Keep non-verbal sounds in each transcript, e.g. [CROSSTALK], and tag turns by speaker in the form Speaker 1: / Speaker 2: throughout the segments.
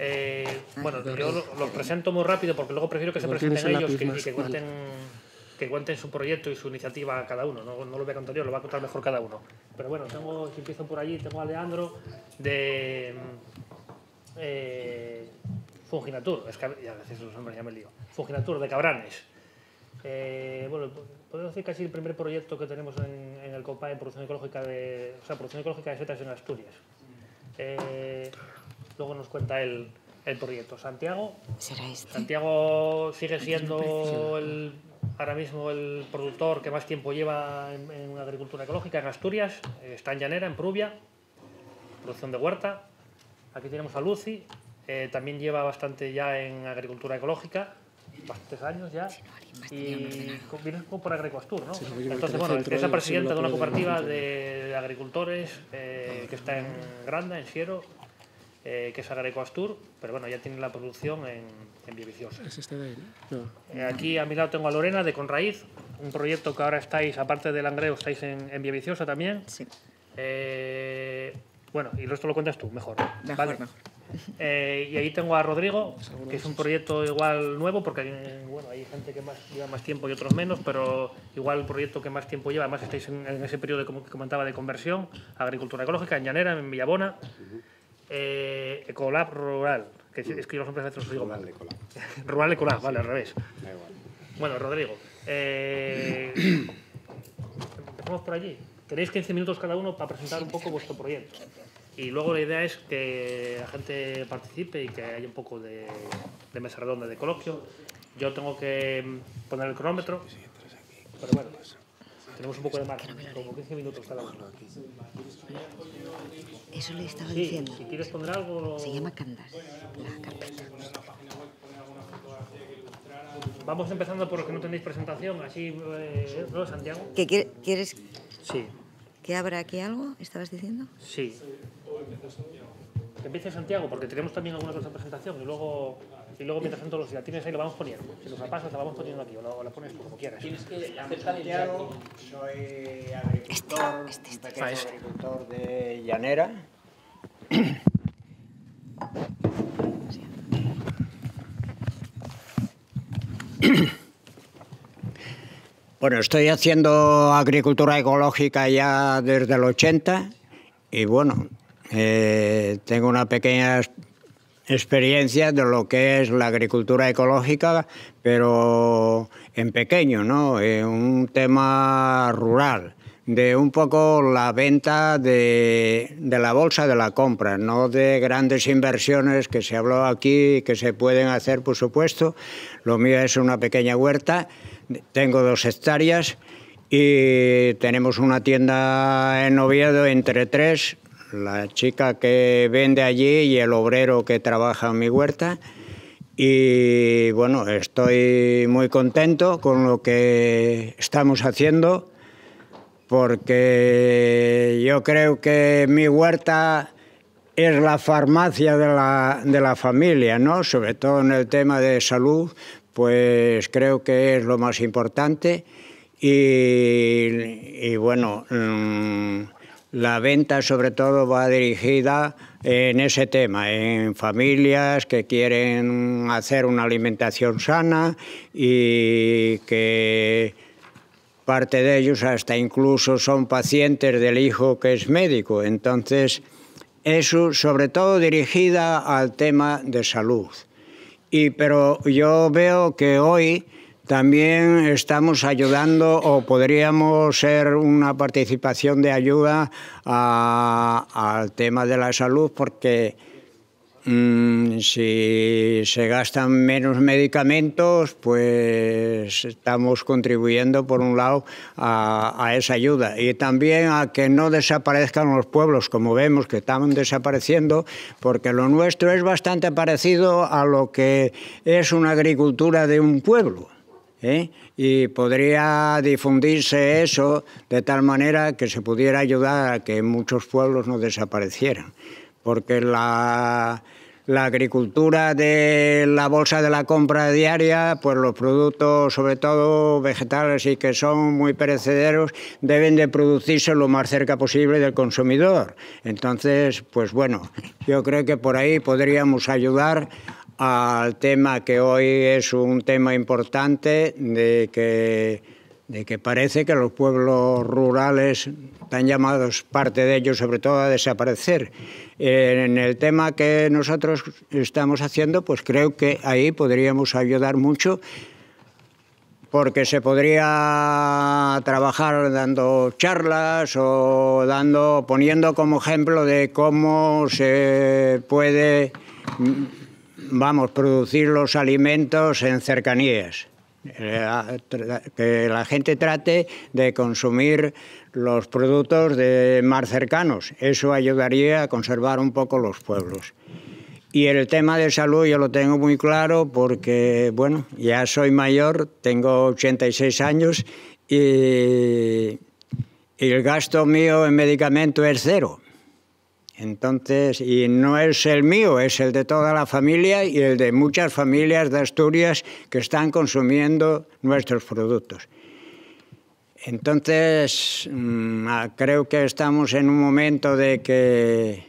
Speaker 1: Eh, bueno, yo los presento muy rápido porque luego prefiero que se presenten ellos que, y que cuenten, su proyecto y su iniciativa cada uno. No, lo voy a contar yo, lo va a contar mejor cada uno. Pero bueno, tengo, si empiezo por allí, tengo a Leandro de mm, eh, Funginatur, es ya veces los nombres ya me lío. Funginatur de Cabranes. Eh, bueno, podemos decir casi el primer proyecto que tenemos en, el COPA en producción ecológica de, o sea, producción ecológica de setas en Asturias. Eh, luego nos cuenta el, proyecto. Santiago. Este. Santiago sigue siendo ahora mismo el productor que más tiempo lleva en, agricultura ecológica en Asturias. Eh, está en Llanera, en Prubia, producción de huerta. Aquí tenemos a Lucy. Eh, también lleva bastante ya en agricultura ecológica bastantes años ya. y por Agricostur, ¿no? Entonces, bueno, es la presidenta de una cooperativa de, agricultores eh, que está en ah. Granda, en Sierro. Eh, que es Astur, pero bueno, ya tiene la producción en, en este eh, aquí a mi lado tengo a Lorena de Conraíz, un proyecto que ahora estáis, aparte del Langreo, estáis en, en viciosa también. Sí. Eh, bueno, y el resto lo cuentas tú, mejor. mejor. y ahí tengo a Rodrigo, que es un proyecto igual nuevo, porque bueno, hay gente que más, lleva más tiempo y otros menos, pero igual el proyecto que más tiempo lleva, además estáis en, ese periodo, como que comentaba, de conversión, agricultura ecológica, en Llanera, en Villabona. Eh, Ecolab Rural. Que es, que yo los Rural Ecolab. Rural vale, al revés. Bueno, Rodrigo. Eh, [CLEARS THROAT] empezamos por allí. Tenéis 15 minutos cada uno para presentar un poco vuestro proyecto. Y luego la idea es que la gente participe y que haya un poco de, de mesa redonda, de coloquio. Yo tengo que poner el cronómetro. Pero bueno, tenemos un poco de margen, como 15 minutos cada uno. Eso le estaba diciendo. Si quieres poner algo. Se llama Candas, la carpeta. Vamos empezando por los que no tenéis presentación, así, eh, ¿no, Santiago?
Speaker 2: ¿Que ¿Quieres.? Sí. ¿Que abra aquí algo? ¿Estabas diciendo?
Speaker 1: Sí empiece Santiago, porque tenemos también alguna en presentación y luego, luego mientras tanto, los la tienes ahí, lo vamos poniendo. Si nos la pasas, la vamos poniendo aquí o la, pones
Speaker 3: como quieras. Tienes Santiago, soy agricultor, este agricultor de Llanera. Bueno, estoy haciendo agricultura ecológica ya desde el 80 y bueno, eh, tengo una pequeña experiencia de lo que es la agricultura ecológica, pero en pequeño, ¿no? En eh, un tema rural, de un poco la venta de, de, la bolsa de la compra, no de grandes inversiones que se habló aquí, que se pueden hacer, por supuesto. Lo mío es una pequeña huerta, tengo dos hectáreas y tenemos una tienda en Oviedo entre tres la chica que vende allí y el obrero que trabaja en mi huerta. Y bueno, estoy muy contento con lo que estamos haciendo porque yo creo que mi huerta es la farmacia de la, familia, ¿no? Sobre todo en el tema de salud, pues creo que es lo más importante. Y, bueno, mm, la venta sobre todo va dirigida en ese tema, en familias que quieren hacer una alimentación sana y que parte de ellos hasta incluso son pacientes del hijo que es médico. Entonces, eso sobre todo dirigida al tema de salud. pero yo veo que hoy también estamos ayudando o podríamos ser una participación de ayuda al tema de la salud porque mm, si se gastan menos medicamentos, pues estamos contribuyendo por un lado a esa ayuda y también a que no desaparezcan los pueblos, como vemos que están desapareciendo, porque lo nuestro es bastante parecido a lo que es una agricultura de un pueblo. ¿eh? y podría difundirse eso de tal manera que se pudiera ayudar a que muchos pueblos no desaparecieran, porque la, agricultura de la bolsa de la compra diaria, pues los productos, sobre todo vegetales y que son muy perecederos, deben de producirse lo más cerca posible del consumidor. Entonces, pues bueno, yo creo que por ahí podríamos ayudar al tema que hoy es un tema importante de que, de que parece que los pueblos rurales están llamados parte de ellos sobre todo a desaparecer. En el tema que nosotros estamos haciendo, pues creo que ahí podríamos ayudar mucho porque se podría trabajar dando charlas o dando poniendo como ejemplo de cómo se puede vamos, producir los alimentos en cercanías. Eh, que la gente trate de consumir los productos de más cercanos. Eso ayudaría a conservar un poco los pueblos. Y el tema de salud yo lo tengo muy claro porque, bueno, ya soy mayor, tengo 86 años y, y el gasto mío en medicamento es cero. Entonces, y no es el mío, es el de toda la familia y el de muchas familias de Asturias que están consumiendo nuestros productos. Entonces, mm, ah, creo que estamos en un momento de que,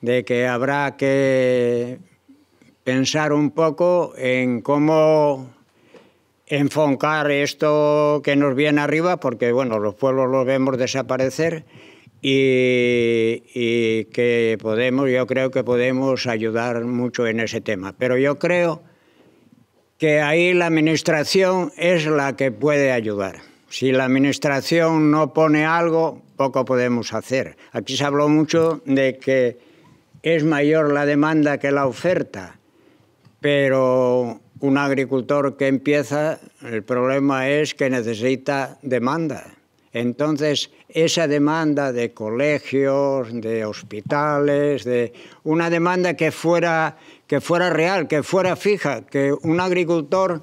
Speaker 3: de que habrá que pensar un poco en cómo enfocar esto que nos viene arriba, porque bueno, los pueblos los vemos desaparecer, y, que podemos, yo creo que podemos ayudar mucho en ese tema. Pero yo creo que ahí la administración es la que puede ayudar. Si la administración no pone algo, poco podemos hacer. Aquí se habló mucho de que es mayor la demanda que la oferta, pero un agricultor que empieza, el problema es que necesita demanda. Entonces, esa demanda de colegios, de hospitales, de una demanda que fuera, que fuera real, que fuera fija, que un agricultor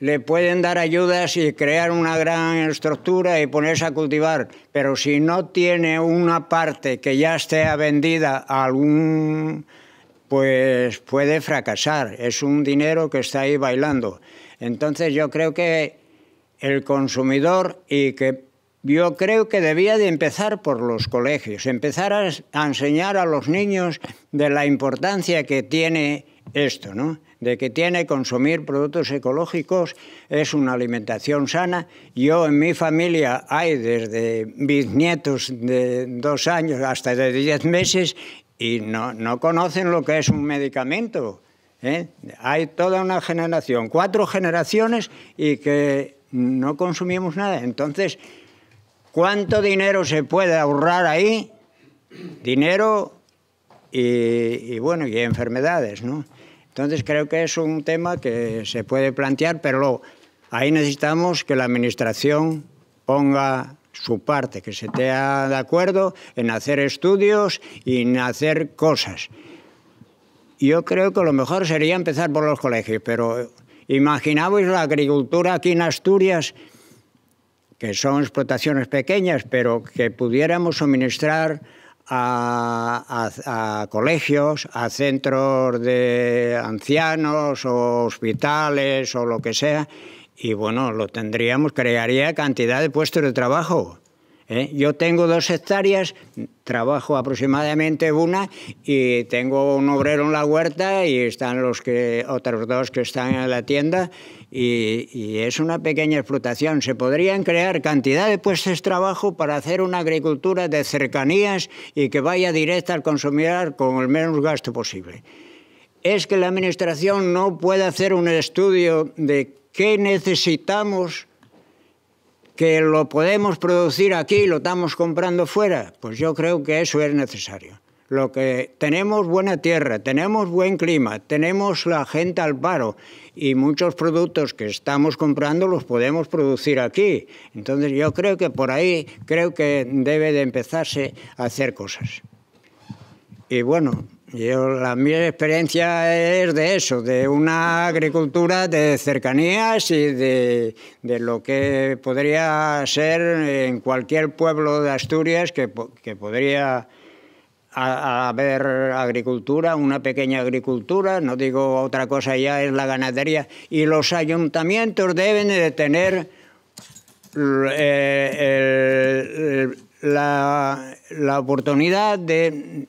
Speaker 3: le pueden dar ayudas y crear una gran estructura y ponerse a cultivar, pero si no tiene una parte que ya esté vendida a algún pues puede fracasar, es un dinero que está ahí bailando. Entonces yo creo que el consumidor y que yo creo que debía de empezar por los colegios, empezar a, enseñar a los niños de la importancia que tiene esto, ¿no? de que tiene consumir productos ecológicos, es una alimentación sana. Yo en mi familia hay desde bisnietos de dos años hasta de diez meses y no, no conocen lo que es un medicamento. ¿eh? Hay toda una generación, cuatro generaciones y que no consumimos nada. Entonces, ¿Cuánto dinero se puede ahorrar ahí? Dinero y, bueno, y enfermedades, ¿no? Entonces creo que es un tema que se puede plantear, pero ahí necesitamos que la Administración ponga su parte, que se esté de acuerdo en hacer estudios y en hacer cosas. Yo creo que lo mejor sería empezar por los colegios, pero imaginaos la agricultura aquí en Asturias, que son explotaciones pequeñas, pero que pudiéramos suministrar a, colegios, a centros de ancianos o hospitales o lo que sea, y bueno, lo tendríamos, crearía cantidad de puestos de trabajo. ¿eh? Yo tengo dos hectáreas, trabajo aproximadamente una y tengo un obrero en la huerta y están los que, otros dos que están en la tienda y, es una pequeña explotación. Se podrían crear cantidad de puestos de trabajo para hacer una agricultura de cercanías y que vaya directa al consumidor con el menos gasto posible. Es que la Administración no puede hacer un estudio de qué necesitamos que lo podemos producir aquí y lo estamos comprando fuera. Pues yo creo que eso es necesario. Lo que tenemos buena tierra, tenemos buen clima, tenemos la gente al paro y muchos productos que estamos comprando los podemos producir aquí. Entonces yo creo que por ahí creo que debe de empezarse a hacer cosas. Y bueno, yo, la mi experiencia es de eso, de una agricultura de cercanías y de, de lo que podría ser en cualquier pueblo de Asturias que, que podría a, ver agricultura, una pequeña agricultura, no digo otra cosa ya, es la ganadería, y los ayuntamientos deben de tener eh, la, oportunidad de...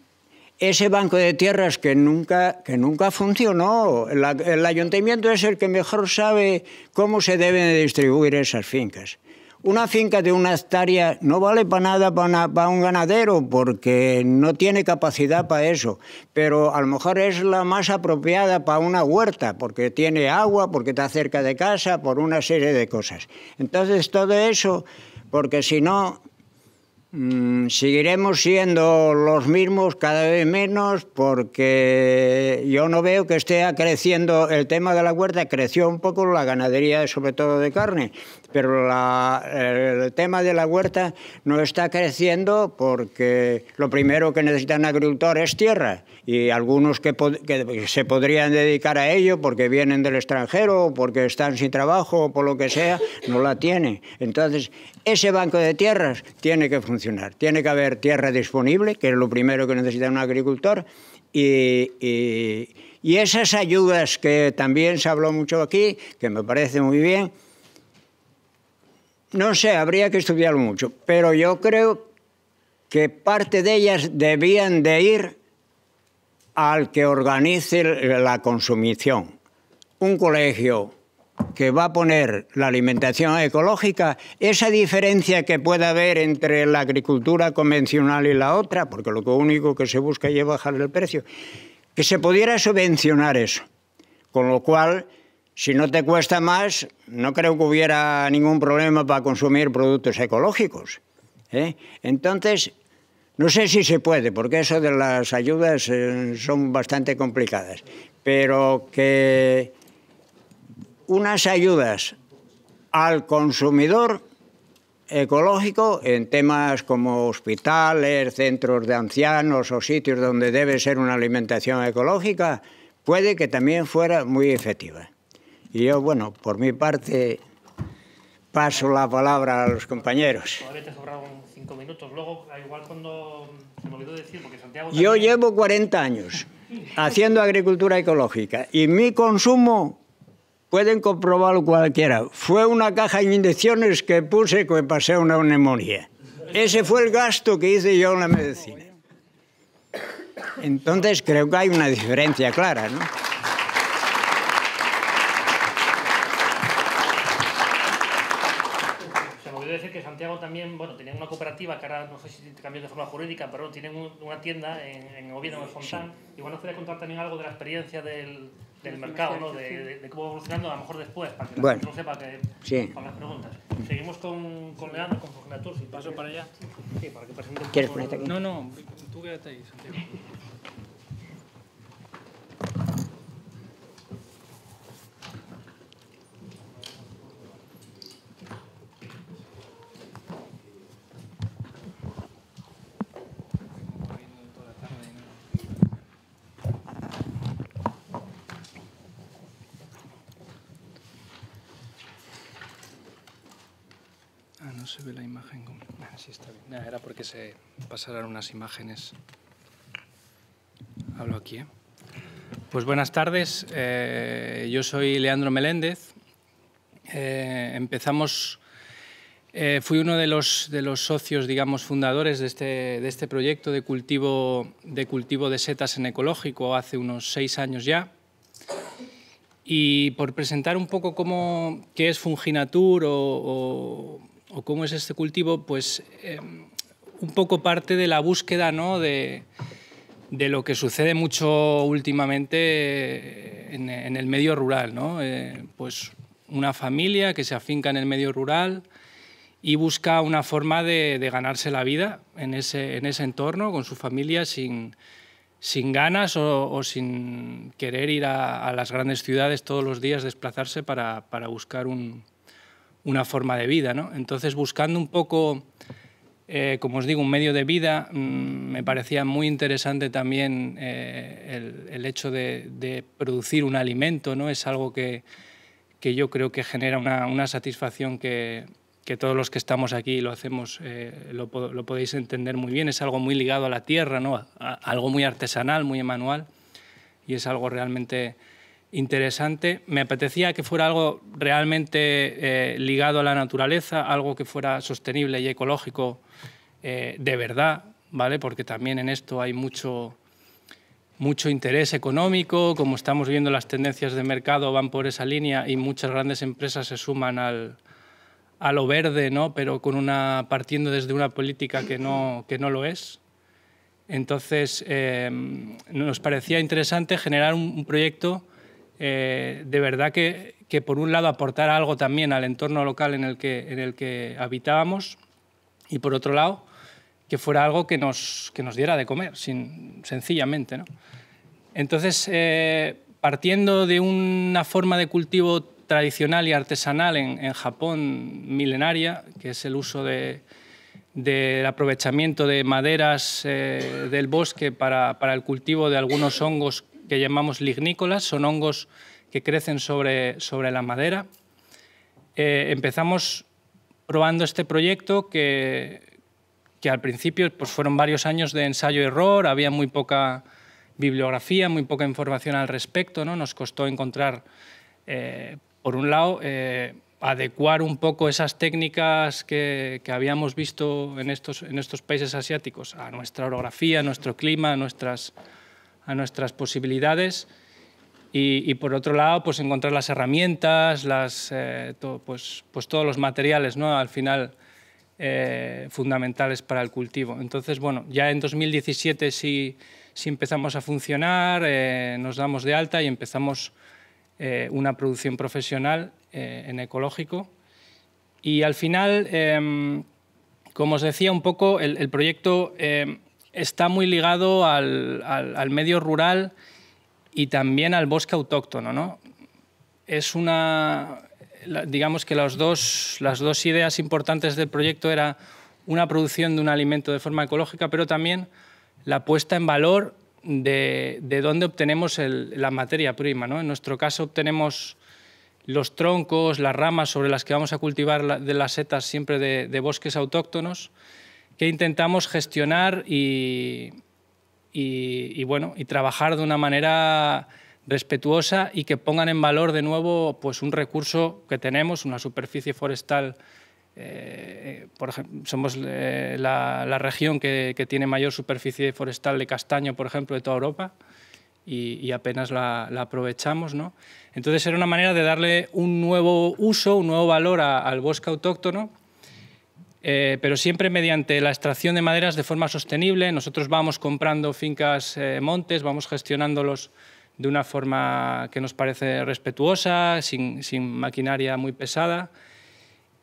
Speaker 3: Ese banco de tierras que nunca, que nunca funcionó, el ayuntamiento es el que mejor sabe cómo se deben distribuir esas fincas. Una finca de una hectárea no vale para nada para, un ganadero porque no tiene capacidad para eso, pero a lo mejor es la más apropiada para una huerta porque tiene agua, porque está cerca de casa, por una serie de cosas. Entonces todo eso, porque si no, mm, seguiremos siendo los mismos cada vez menos porque yo no veo que esté creciendo el tema de la huerta, creció un poco la ganadería sobre todo de carne, pero el tema de la huerta no está creciendo porque lo primero que necesita un agricultor es tierra y algunos que, se podrían dedicar a ello porque vienen del extranjero o porque están sin trabajo o por lo que sea, no la tienen. Entonces, ese banco de tierras tiene que funcionar, tiene que haber tierra disponible, que es lo primero que necesita un agricultor, y esas ayudas que también se habló mucho aquí, que me parece muy bien, no sé, habría que estudiarlo mucho, pero yo creo que parte de ellas debían de ir al que organice la consumición. Un colegio que va a poner la alimentación ecológica, esa diferencia que pueda haber entre la agricultura convencional y la otra, porque lo único que se busca es bajar el precio, que se pudiera subvencionar eso. Con lo cual, si no te cuesta más, no creo que hubiera ningún problema para consumir productos ecológicos. ¿eh? Entonces, no sé si se puede, porque eso de las ayudas eh, son bastante complicadas, pero que unas ayudas al consumidor ecológico en temas como hospitales, centros de ancianos o sitios donde debe ser una alimentación ecológica, puede que también fuera muy efectiva. Y yo, bueno, por mi parte, paso la palabra a los compañeros. Pues, yo llevo 40 años [LAUGHS] haciendo agricultura ecológica y mi consumo pueden comprobarlo cualquiera. Fue una caja de inyecciones que puse que pasé una neumonía. Ese fue el gasto que hice yo en la medicina. Entonces creo que hay una diferencia clara, ¿no?
Speaker 1: también, bueno, tenían una cooperativa que ahora no sé si cambió de forma jurídica, pero tienen una tienda en, Oviedo, en Fontán. Sí. Igual nos a contar también algo de la experiencia del, del mercado, ¿no? De, cómo va evolucionando, a lo mejor después, para que no sepa que, sí. las preguntas. Seguimos con, con Leandro, con Fognatur, si paso para allá. Sí, para que presente ¿Quieres ponerte aquí? No, no, tú quédate ahí, Santiago.
Speaker 4: se ve la imagen. Ah, sí, está bien. era porque se pasaran unas imágenes. Hablo aquí, ¿eh? Pues buenas tardes. Eh, yo soy Leandro Meléndez. Eh, empezamos... fui uno de los, de los, socios, digamos, fundadores de este, de este proyecto de cultivo, de cultivo, de setas en ecológico hace unos seis años ya. Y por presentar un poco cómo, qué es Funginatur o, o cómo es este cultivo, pues eh, un poco parte de la búsqueda ¿no? de, lo que sucede mucho últimamente eh, en, el medio rural. ¿no? Eh, pues una familia que se afinca en el medio rural y busca una forma de, ganarse la vida en ese, en ese, entorno, con su familia, sin, sin ganas o, sin querer ir a, a, las grandes ciudades todos los días, desplazarse para, para buscar un, una forma de vida. ¿no? Entonces, buscando un poco, eh, como os digo, un medio de vida, mm, me parecía muy interesante también eh, el, hecho de, producir un alimento, ¿no? es algo que, yo creo que genera una, satisfacción que, todos los que estamos aquí lo hacemos, eh, lo, podéis entender muy bien, es algo muy ligado a la tierra, ¿no? algo muy artesanal, muy manual, y es algo realmente interesante. Me apetecía que fuera algo realmente eh, ligado a la naturaleza, algo que fuera sostenible y ecológico eh, de verdad, ¿vale? Porque también en esto hay mucho, mucho interés económico, como estamos viendo las tendencias de mercado van por esa línea y muchas grandes empresas se suman al, a lo verde, ¿no? Pero con una partiendo desde una política que no, que no lo es. Entonces, eh, nos parecía interesante generar un proyecto eh, de verdad que, por un lado aportara algo también al entorno local en el que, en el que habitábamos y por otro lado que fuera algo que nos, que nos diera de comer, sin, sencillamente. ¿no? Entonces, eh, partiendo de una forma de cultivo tradicional y artesanal en, Japón milenaria, que es el uso del aprovechamiento de maderas eh, del bosque para, para, el cultivo de algunos hongos que llamamos lignícolas, son hongos que crecen sobre, sobre la madera. Eh, empezamos probando este proyecto que, que al principio pues fueron varios años de ensayo-error, había muy poca bibliografía, muy poca información al respecto, ¿no? nos costó encontrar, eh, por un lado, eh, adecuar un poco esas técnicas que, que habíamos visto en estos, en estos países asiáticos a nuestra orografía, a nuestro clima, a nuestras a nuestras posibilidades y, por otro lado, pues encontrar las herramientas, las, eh, pues, pues todos los materiales, ¿no? Al final, eh, fundamentales para el cultivo. Entonces, bueno, ya en 2017 sí, empezamos a funcionar, eh, nos damos de alta y empezamos una producción profesional en ecológico. Y al final, em, como os decía un poco, el proyecto em, está muy ligado al, medio rural y también al bosque autóctono. Es una, digamos que las dos ideas importantes del proyecto era una producción de un alimento de forma ecológica, pero también la puesta en valor de, de dónde obtenemos la materia prima. En nuestro caso obtenemos los troncos, las ramas sobre las que vamos a cultivar de las setas siempre de bosques autóctonos que intentamos gestionar y, bueno, y trabajar de una manera respetuosa y que pongan en valor de nuevo pues, un recurso que tenemos, una superficie forestal. Eh, por ejemplo, somos eh, la, región que, tiene mayor superficie forestal de castaño, por ejemplo, de toda Europa. Y, apenas la, aprovechamos. ¿no? Entonces era una manera de darle un nuevo uso, un nuevo valor al bosque autóctono eh, pero siempre mediante la extracción de maderas de forma sostenible. Nosotros vamos comprando fincas eh, montes, vamos gestionándolos de una forma que nos parece respetuosa, sin, maquinaria muy pesada.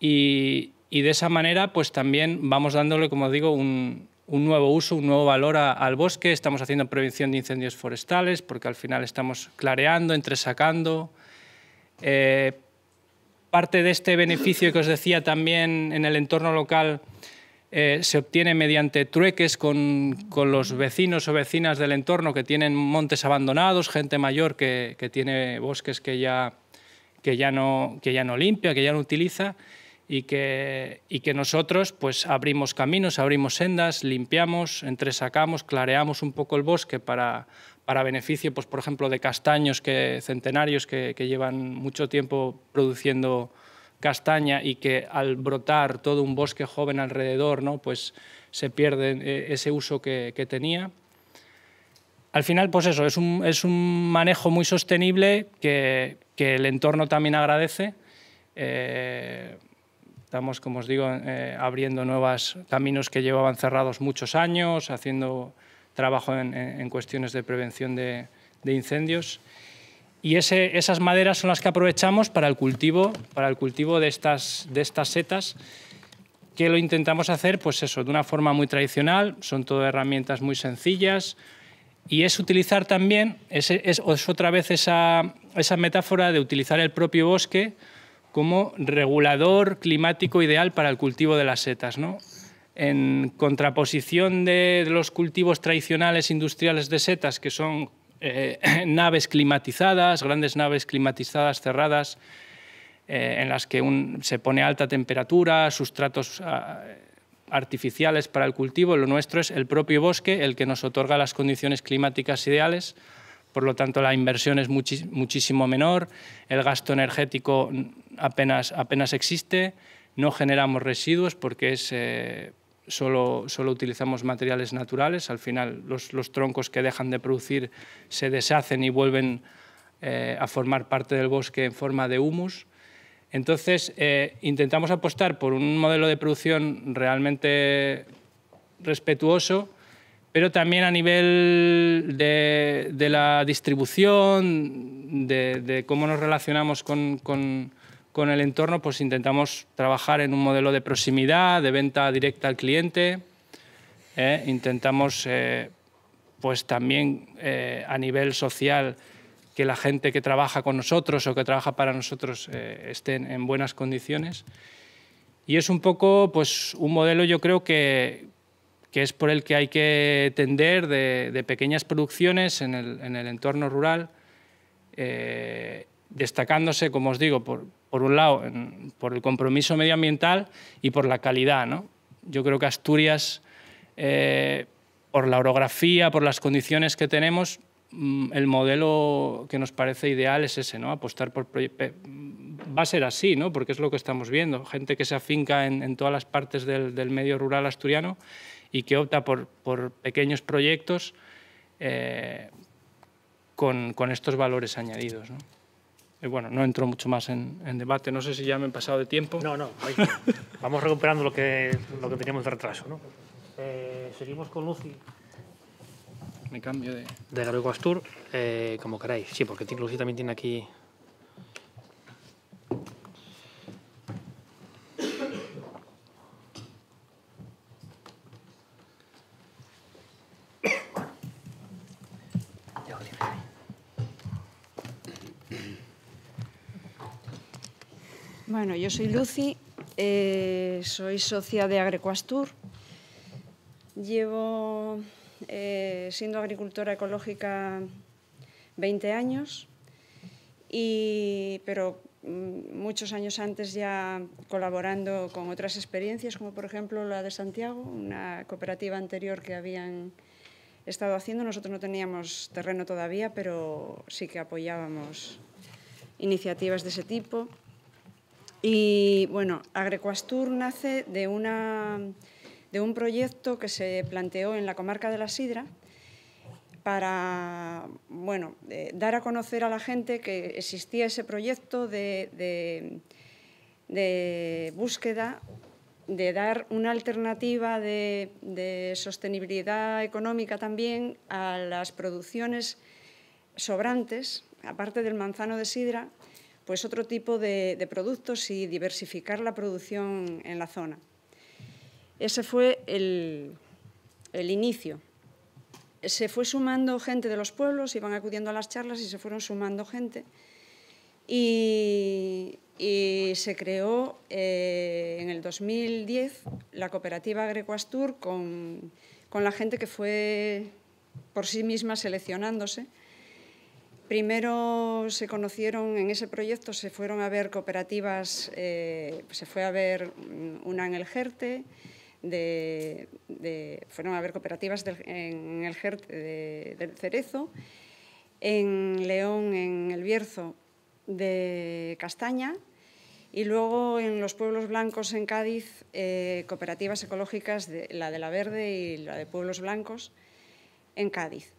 Speaker 4: Y, de esa manera, pues también vamos dándole, como digo, un, nuevo uso, un nuevo valor al bosque. Estamos haciendo prevención de incendios forestales, porque al final estamos clareando, entresacando. Eh, parte de este beneficio que os decía también en el entorno local eh, se obtiene mediante trueques con, los vecinos o vecinas del entorno que tienen montes abandonados, gente mayor que, tiene bosques que ya, que, ya no, que ya no limpia, que ya no utiliza. Y que, y que, nosotros pues abrimos caminos, abrimos sendas, limpiamos, entresacamos, clareamos un poco el bosque para, para beneficio, pues, por ejemplo, de castaños que, centenarios que, llevan mucho tiempo produciendo castaña y que al brotar todo un bosque joven alrededor, ¿no? pues se pierde eh, ese uso que, tenía. Al final, pues eso, es un, es un manejo muy sostenible que, el entorno también agradece. Eh, estamos, como os digo, eh, abriendo nuevos caminos que llevaban cerrados muchos años, haciendo trabajo en, cuestiones de prevención de, incendios. Y esas maderas son las que aprovechamos para el cultivo, para el cultivo de, estas, setas, que lo intentamos hacer pues eso, de una forma muy tradicional, son todo herramientas muy sencillas, y es utilizar también, es, otra vez esa, esa, metáfora de utilizar el propio bosque como regulador climático ideal para el cultivo de las setas. ¿no? en contraposición de los cultivos tradicionales industriales de setas, que son eh, [CLEARS THROAT] naves climatizadas, grandes naves climatizadas cerradas, eh, en las que se pone alta temperatura, sustratos ah, artificiales para el cultivo, lo nuestro es el propio bosque el que nos otorga las condiciones climáticas ideales, por lo tanto la inversión es muchísimo menor, el gasto energético apenas, apenas existe, no generamos residuos porque es... Eh, solo, solo utilizamos materiales naturales, al final los, troncos que dejan de producir se deshacen y vuelven eh, a formar parte del bosque en forma de humus. Entonces, eh, intentamos apostar por un modelo de producción realmente respetuoso, pero también a nivel de, la distribución, de, cómo nos relacionamos con con el entorno, pues intentamos trabajar en un modelo de proximidad, de venta directa al cliente. ¿eh? intentamos, eh, pues también eh, a nivel social, que la gente que trabaja con nosotros o que trabaja para nosotros estén en buenas condiciones. Y es un poco, pues, un modelo yo creo que, que es por el que hay que tender de, de pequeñas producciones en el, en el entorno rural, destacándose, como os digo, por, por un lado, por el compromiso medioambiental y por la calidad. Yo creo que Asturias, eh, por la orografía, por las condiciones que tenemos, mm, el modelo que nos parece ideal es ese, ¿no? apostar por... Mm, va a ser así, ¿no? porque es lo que estamos viendo, gente que se afinca en, todas las partes del, medio rural asturiano y que opta por, pequeños proyectos eh, con, estos valores
Speaker 1: añadidos. ¿no? Y eh, bueno,
Speaker 4: no entro mucho más en,
Speaker 1: debate. No sé si ya me he pasado de tiempo. No, no. [LAUGHS] Vamos recuperando lo que, lo que teníamos de retraso. ¿no? Eh, seguimos con Lucy. Me cambio de... De Gabriel Astur, eh, como queráis. Sí, porque Lucy también tiene aquí
Speaker 5: yo soy Lucy, eh, soy socia de Agrecoastur. Llevo eh, siendo agricultora ecológica 20 años, pero mm, muchos años antes ya colaborando con otras experiencias, como por ejemplo la de Santiago, una cooperativa anterior que habían estado haciendo. Nosotros no teníamos terreno todavía, pero sí que apoyábamos iniciativas de ese tipo. Y bueno, Agrecoastur nace de, una, de un proyecto que se planteó en la comarca de la Sidra para bueno, eh, dar a conocer a la gente que existía ese proyecto de, búsqueda de dar una alternativa de, sostenibilidad económica también a las producciones sobrantes, aparte del manzano de sidra, pues otro tipo de, productos y diversificar la producción en la zona. Ese fue el, inicio. Se fue sumando gente de los pueblos, iban acudiendo a las charlas y se fueron sumando gente. Y, se creó eh, en el 2010 la cooperativa Grecoastur con, con la gente que fue por sí misma seleccionándose primero se conocieron en ese proyecto, se fueron a ver cooperativas, eh, se fue a ver una en el Jerte, de, fueron a ver cooperativas en el GERTE de, del Cerezo, en León, en el Bierzo de Castaña, y luego en los pueblos blancos en Cádiz, eh, cooperativas ecológicas, la de La Verde y la de Pueblos Blancos en Cádiz.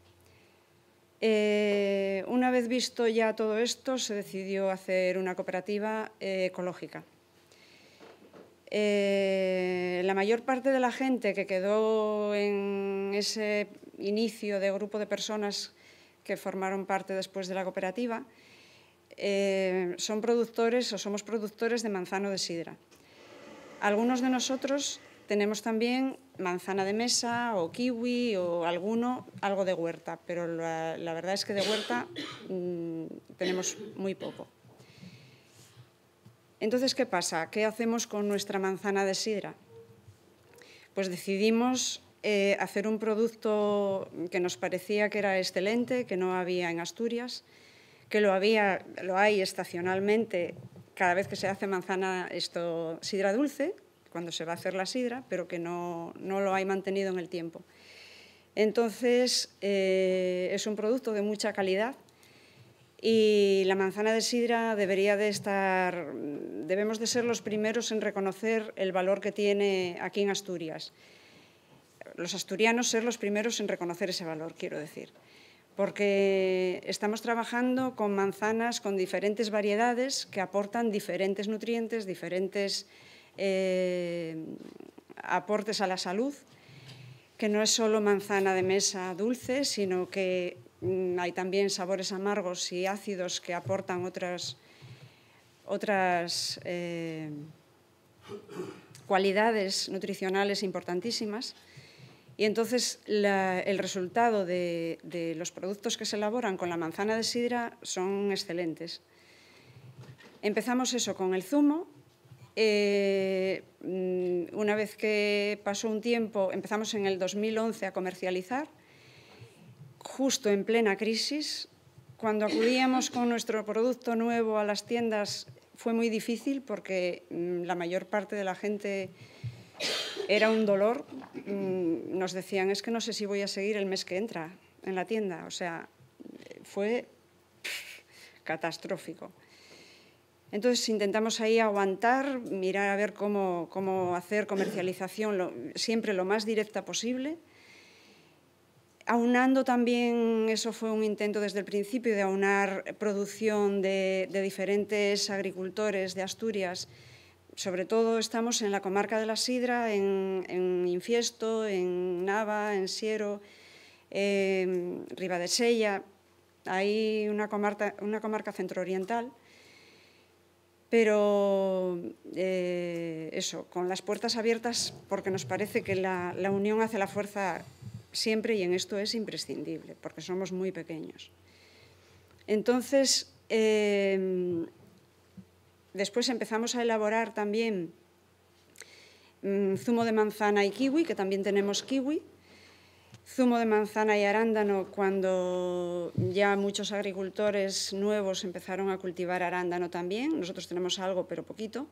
Speaker 5: Eh, una vez visto ya todo esto, se decidió hacer una cooperativa eh, ecológica. Eh, la mayor parte de la gente que quedó en ese inicio de grupo de personas que formaron parte después de la cooperativa son productores o somos productores de manzano de sidra. Algunos de nosotros tenemos también manzana de mesa o kiwi o alguno, algo de huerta, pero la, verdad es que de huerta mm, tenemos muy poco. Entonces, ¿qué pasa? ¿Qué hacemos con nuestra manzana de sidra? Pues decidimos eh, hacer un producto que nos parecía que era excelente, que no había en Asturias, que lo, había, lo hay estacionalmente cada vez que se hace manzana esto sidra dulce, cuando se va a hacer la sidra, pero que no, no lo hay mantenido en el tiempo. Entonces, eh, es un producto de mucha calidad y la manzana de sidra debería de estar, debemos de ser los primeros en reconocer el valor que tiene aquí en Asturias. Los asturianos ser los primeros en reconocer ese valor, quiero decir porque estamos trabajando con manzanas con diferentes variedades que aportan diferentes nutrientes, diferentes eh, aportes a la salud, que no es solo manzana de mesa dulce, sino que mm, hay también sabores amargos y ácidos que aportan otras, otras eh, cualidades nutricionales importantísimas. Y entonces el resultado de, los productos que se elaboran con la manzana de sidra son excelentes. Empezamos eso con el zumo, eh, mm, una vez que pasó un tiempo, empezamos en el 2011 a comercializar, justo en plena crisis. Cuando acudíamos con nuestro producto nuevo a las tiendas fue muy difícil porque mm, la mayor parte de la gente era un dolor. Mm, nos decían, es que no sé si voy a seguir el mes que entra en la tienda. O sea, fue catastrófico. Entonces intentamos ahí aguantar, mirar a ver cómo, hacer comercialización siempre lo más directa posible. Aunando también, eso fue un intento desde el principio de aunar producción de, diferentes agricultores de Asturias. Sobre todo estamos en la comarca de la Sidra, en, Infiesto, en Nava, en Siero, en Ribadesella, Hay una comarca, una comarca centrooriental pero eh, eso, con las puertas abiertas, porque nos parece que la, unión hace la fuerza siempre y en esto es imprescindible, porque somos muy pequeños. Entonces, eh, después empezamos a elaborar también mm, zumo de manzana y kiwi, que también tenemos kiwi, zumo de manzana y arándano cuando ya muchos agricultores nuevos empezaron a cultivar arándano también. Nosotros tenemos algo, pero poquito.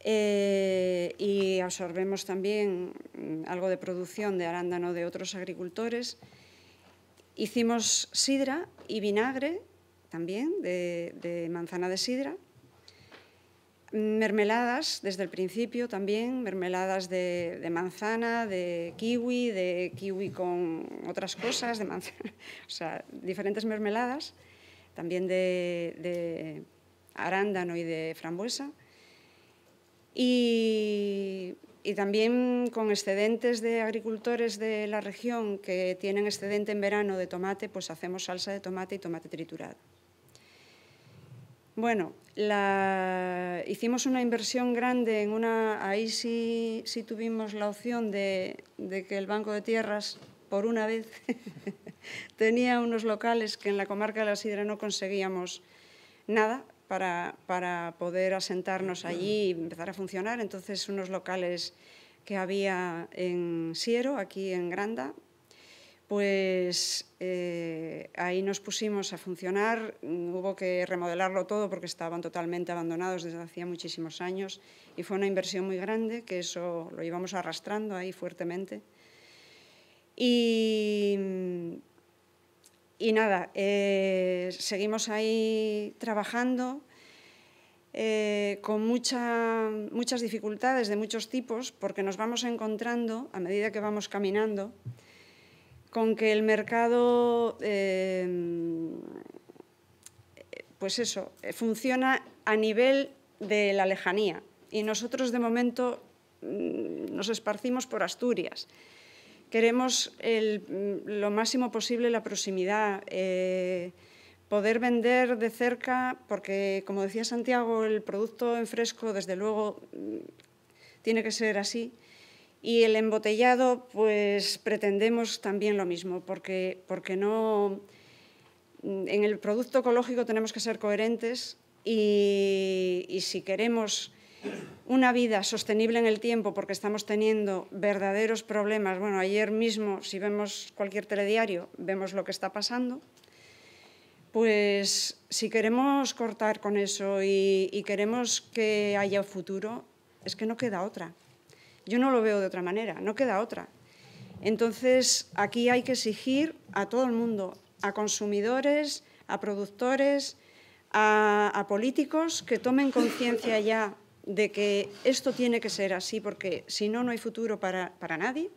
Speaker 5: Eh, y absorbemos también mm, algo de producción de arándano de otros agricultores. Hicimos sidra y vinagre también de manzana de sidra mermeladas desde el principio también, mermeladas de, manzana, de kiwi, de kiwi con otras cosas, de manzana, [LAUGHS] o sea, diferentes mermeladas, también de, arándano y de frambuesa. Y, y, también con excedentes de agricultores de la región que tienen excedente en verano de tomate, pues hacemos salsa de tomate y tomate triturado. Bueno, la, hicimos una inversión grande en una. Ahí sí, tuvimos la opción de, que el Banco de Tierras, por una vez, [LAUGHS] tenía unos locales que en la comarca de la Sidra no conseguíamos nada para, para poder asentarnos allí y empezar a funcionar. Entonces, unos locales que había en Siero, aquí en Granda, pues eh, ahí nos pusimos a funcionar, hubo que remodelarlo todo porque estaban totalmente abandonados desde hacía muchísimos años y fue una inversión muy grande, que eso lo íbamos arrastrando ahí fuertemente. Y, nada, eh, seguimos ahí trabajando eh, con muchas dificultades de muchos tipos porque nos vamos encontrando a medida que vamos caminando con que el mercado, em, pues eso, eh, funciona a nivel de la lejanía. Y nosotros de momento mm, nos esparcimos por Asturias. Queremos mm, lo máximo posible la proximidad, eh, poder vender de cerca, porque como decía Santiago, el producto en fresco desde luego mm, tiene que ser así. Y el embotellado, pues pretendemos también lo mismo, porque, porque no, mm, en el producto ecológico tenemos que ser coherentes y, si queremos una vida sostenible en el tiempo, porque estamos teniendo verdaderos problemas, bueno, ayer mismo, si vemos cualquier telediario, vemos lo que está pasando, pues si queremos cortar con eso y, y queremos que haya futuro, es que no queda otra. Yo no lo veo de otra manera, no queda otra. Entonces, aquí hay que exigir a todo el mundo, a consumidores, a productores, a, políticos que tomen conciencia ya de que esto tiene que ser así, porque si no, no hay futuro para, para nadie.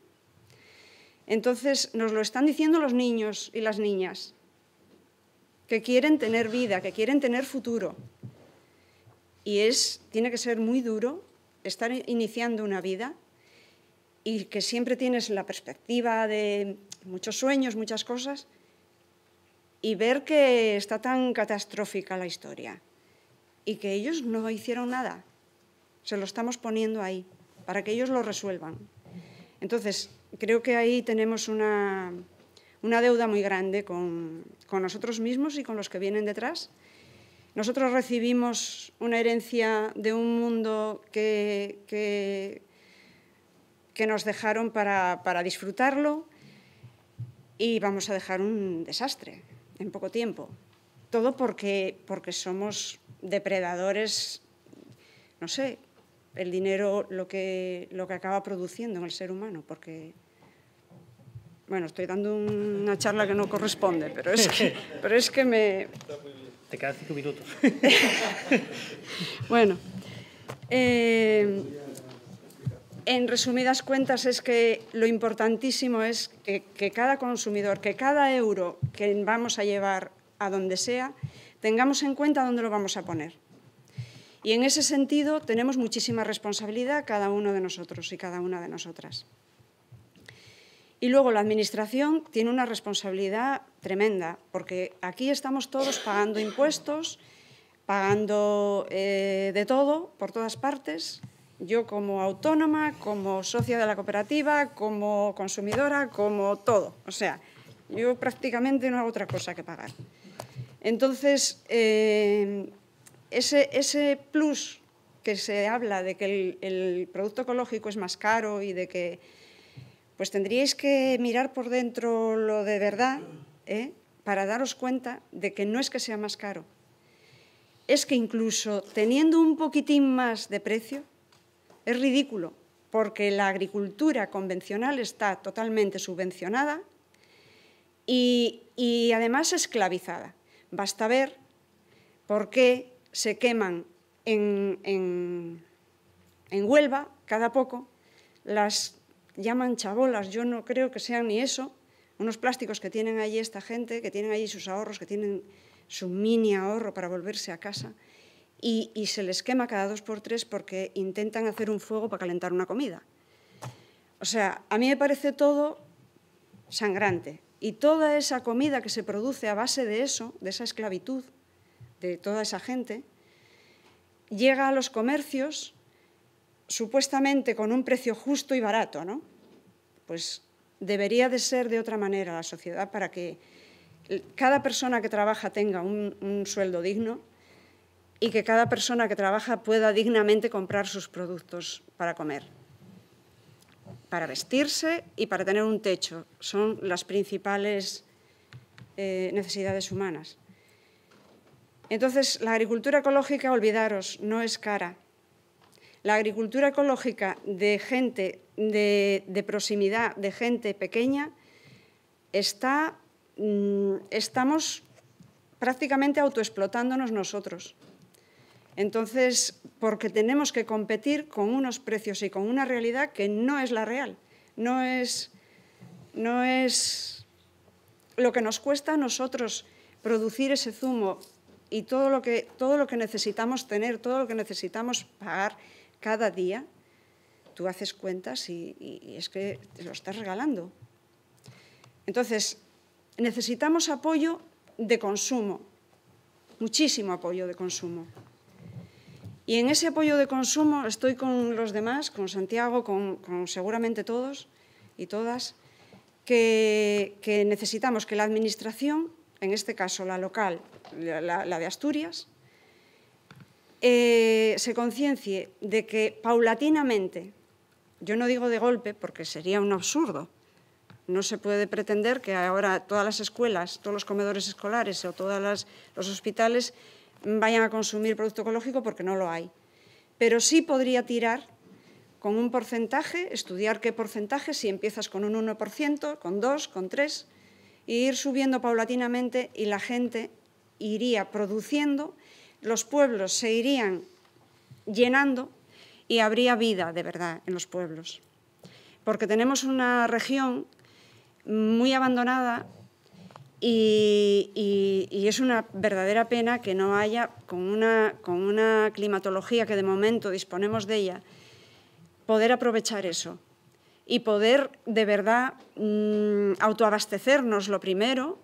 Speaker 5: Entonces, nos lo están diciendo los niños y las niñas, que quieren tener vida, que quieren tener futuro. Y es, tiene que ser muy duro estar iniciando una vida y que siempre tienes la perspectiva de muchos sueños, muchas cosas, y ver que está tan catastrófica la historia y que ellos no hicieron nada. Se lo estamos poniendo ahí para que ellos lo resuelvan. Entonces, creo que ahí tenemos una, una deuda muy grande con, con nosotros mismos y con los que vienen detrás. Nosotros recibimos una herencia de un mundo que, que, que nos dejaron para, para disfrutarlo y vamos a dejar un desastre en poco tiempo. Todo porque, porque somos depredadores, no sé, el dinero lo que, lo que acaba produciendo en el ser humano, porque... Bueno, estoy dando una charla que no corresponde, pero es que, [LAUGHS] pero es que me...
Speaker 1: Te quedas cinco minutos.
Speaker 5: [LAUGHS] bueno. Eh, en resumidas cuentas es que lo importantísimo es que, cada consumidor, que cada euro que vamos a llevar a donde sea, tengamos en cuenta dónde lo vamos a poner. Y en ese sentido tenemos muchísima responsabilidad cada uno de nosotros y cada una de nosotras. Y luego la Administración tiene una responsabilidad tremenda, porque aquí estamos todos pagando impuestos, pagando eh, de todo, por todas partes, yo como autónoma, como socia de la cooperativa, como consumidora, como todo. O sea, yo prácticamente no hago otra cosa que pagar. Entonces, eh, ese, plus que se habla de que el, producto ecológico es más caro y de que pues tendríais que mirar por dentro lo de verdad ¿eh? para daros cuenta de que no es que sea más caro. Es que incluso teniendo un poquitín más de precio, es ridículo, porque la agricultura convencional está totalmente subvencionada y, además esclavizada. Basta ver por qué se queman en, Huelva cada poco las llaman chabolas, yo no creo que sean ni eso, unos plásticos que tienen allí esta gente, que tienen allí sus ahorros, que tienen su mini ahorro para volverse a casa y, se les quema cada dos por tres porque intentan hacer un fuego para calentar una comida. O sea, a mí me parece todo sangrante. Y toda esa comida que se produce a base de eso, de esa esclavitud, de toda esa gente, llega a los comercios supuestamente con un precio justo y barato, ¿no? Pues debería de ser de otra manera la sociedad para que cada persona que trabaja tenga un sueldo digno y que cada persona que trabaja pueda dignamente comprar sus productos para comer, para vestirse y para tener un techo. Son las principales eh, necesidades humanas. Entonces, la agricultura ecológica, olvidaros, no es cara. La agricultura ecológica de gente de, proximidad, de gente pequeña, mm, estamos prácticamente autoexplotándonos nosotros. Entonces, porque tenemos que competir con unos precios y con una realidad que no es la real, no es, lo que nos cuesta a nosotros producir ese zumo y todo lo, que, necesitamos tener, todo lo que necesitamos pagar cada día, tú haces cuentas y, y, es que te lo estás regalando. Entonces, necesitamos apoyo de consumo, muchísimo apoyo de consumo. Y en ese apoyo de consumo estoy con los demás, con Santiago, con, seguramente todos y todas, que, necesitamos que la Administración, en este caso la local, la, de Asturias, eh, se conciencie de que paulatinamente, yo no digo de golpe porque sería un absurdo, no se puede pretender que ahora todas las escuelas, todos los comedores escolares o todos los hospitales vayan a consumir producto ecológico porque no lo hay. Pero sí podría tirar con un porcentaje, estudiar qué porcentaje, si empiezas con un 1%, con 2, con 3, e ir subiendo paulatinamente y la gente iría produciendo, los pueblos se irían llenando y habría vida de verdad en los pueblos. Porque tenemos una región muy abandonada y, es una verdadera pena que no haya, con una, climatología que de momento disponemos de ella, poder aprovechar eso y poder de verdad mm, autoabastecernos lo primero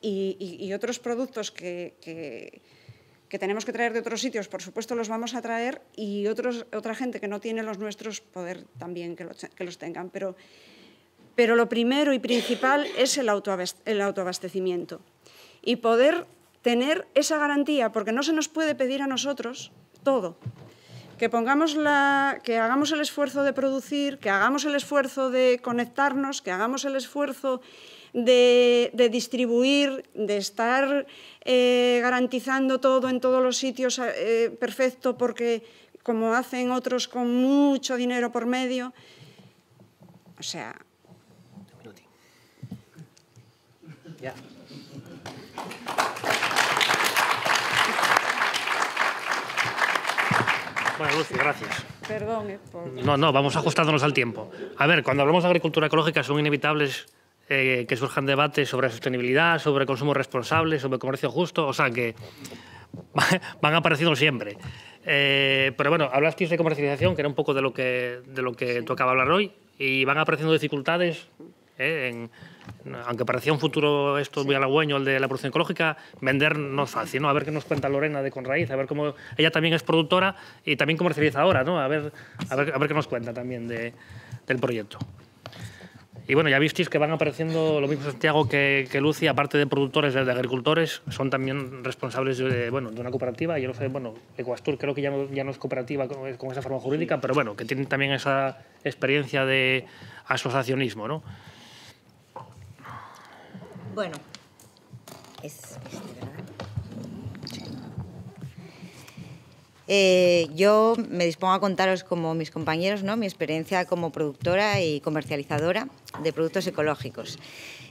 Speaker 5: y, otros productos que, que, tenemos que traer de otros sitios, por supuesto los vamos a traer y otros, otra gente que no tiene los nuestros poder también que, que los tengan. Pero pero lo primero y principal es el, autoabastecimiento y poder tener esa garantía, porque no se nos puede pedir a nosotros todo. Que, pongamos la, que hagamos el esfuerzo de producir, que hagamos el esfuerzo de conectarnos, que hagamos el esfuerzo de, distribuir, de estar eh, garantizando todo en todos los sitios eh, perfecto, porque como hacen otros con mucho dinero por medio, o sea,
Speaker 1: Ya. Bueno, Lucy, gracias. Perdón. Eh, por... No, no, vamos ajustándonos al tiempo. A ver, cuando hablamos de agricultura ecológica son inevitables eh, que surjan debates sobre sostenibilidad, sobre consumo responsable, sobre comercio justo, o sea que [LAUGHS] van apareciendo siempre. Eh, pero bueno, hablasteis de comercialización, que era un poco de lo que, de lo que tocaba hablar hoy, y van apareciendo dificultades en aunque parecía un futuro esto muy halagüeño, el de la producción ecológica, vender no es fácil, ¿no? A ver qué nos cuenta Lorena de Conraíz, a ver cómo ella también es productora y también comercializadora, ¿no? A ver, a ver, qué nos cuenta también del proyecto. Y bueno, ya visteis que van apareciendo lo mismo Santiago que, que Lucy, aparte de productores, de agricultores, son también responsables de, bueno, una cooperativa. Yo sé, bueno, Ecuastur creo que ya no, ya no es cooperativa con, esa forma jurídica, pero bueno, que tienen también esa experiencia de asociacionismo, ¿no?
Speaker 2: Bueno, es este, eh, yo me dispongo a contaros, como mis compañeros, ¿no? mi experiencia como productora y comercializadora de productos ecológicos.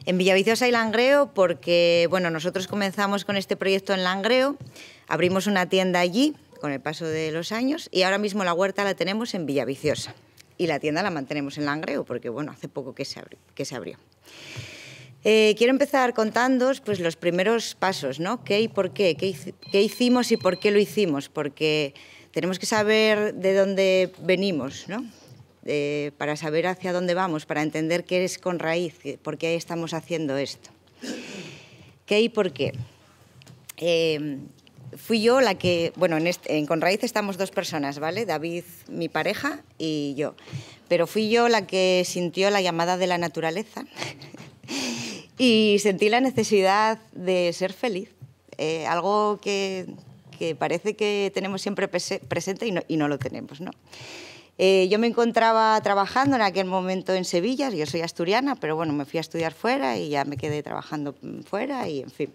Speaker 2: En Villaviciosa y Langreo, porque bueno, nosotros comenzamos con este proyecto en Langreo, abrimos una tienda allí con el paso de los años y ahora mismo la huerta la tenemos en Villaviciosa y la tienda la mantenemos en Langreo porque bueno, hace poco que Que se abrió. Eh, quiero empezar contándos pues, los primeros pasos, ¿no? ¿Qué y por qué? qué? hicimos y por qué lo hicimos? Porque tenemos que saber de dónde venimos, ¿no? para saber hacia dónde vamos, para entender qué es con raíz, por qué estamos haciendo esto. ¿Qué y por qué? Em, fui yo la que, bueno, en, Conraíz con raíz estamos dos personas, ¿vale? David, mi pareja, y yo. Pero fui yo la que sintió la llamada de la naturaleza [LAUGHS] Y sentí la necesidad de ser feliz, eh, algo que, que, parece que tenemos siempre presente y no, y no lo tenemos. ¿no? Eh, yo me encontraba trabajando en aquel momento en Sevilla, yo soy asturiana, pero bueno, me fui a estudiar fuera y ya me quedé trabajando fuera y en fin.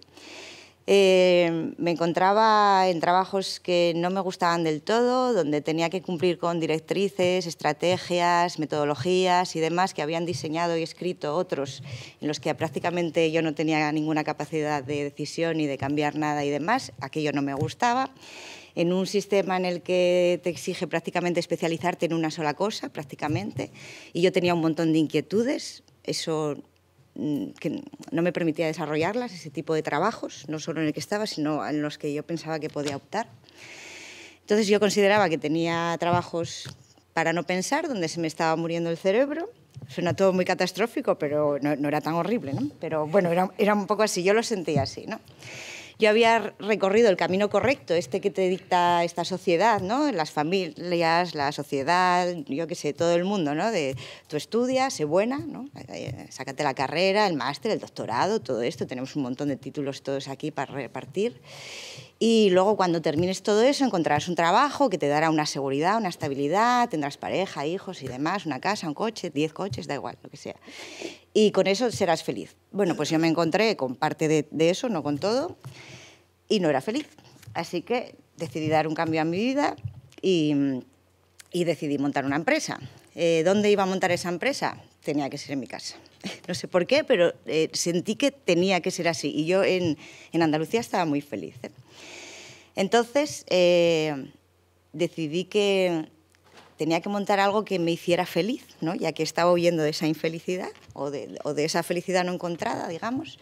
Speaker 2: Eh, me encontraba en trabajos que no me gustaban del todo, donde tenía que cumplir con directrices, estrategias, metodologías y demás que habían diseñado y escrito otros, en los que prácticamente yo no tenía ninguna capacidad de decisión ni de cambiar nada y demás. Aquello no me gustaba en un sistema en el que te exige prácticamente especializarte en una sola cosa, prácticamente, y yo tenía un montón de inquietudes, eso Mm, que no me permitía desarrollarlas, ese tipo de trabajos, no solo en el que estaba, sino en los que yo pensaba que podía optar. Entonces yo consideraba que tenía trabajos para no pensar, donde se me estaba muriendo el cerebro. Suena todo muy catastrófico, pero no, era tan horrible, ¿no? Pero bueno, era, era un poco así, yo lo sentía así, ¿no? yo había recorrido el camino correcto, este que te dicta esta sociedad, ¿no? Las familias, la sociedad, yo qué sé, todo el mundo, ¿no? De tú estudias, sé buena, ¿no? Eh, sácate la carrera, el máster, el doctorado, todo esto, tenemos un montón de títulos todos aquí para repartir. Y luego cuando termines todo eso encontrarás un trabajo que te dará una seguridad, una estabilidad, tendrás pareja, hijos y demás, una casa, un coche, diez coches, da igual, lo que sea. Y con eso serás feliz. Bueno, pues yo me encontré con parte de, eso, no con todo, y no era feliz. Así que decidí dar un cambio a mi vida y, decidí montar una empresa. Eh, ¿Dónde iba a montar esa empresa? Tenía que ser en mi casa. [LAUGHS] No sé por qué, pero eh, sentí que tenía que ser así. Y yo en, en Andalucía estaba muy feliz. ¿eh? Entonces eh, decidí que tenía que montar algo que me hiciera feliz, ¿no? ya que estaba huyendo de esa infelicidad o de, esa felicidad no encontrada, digamos.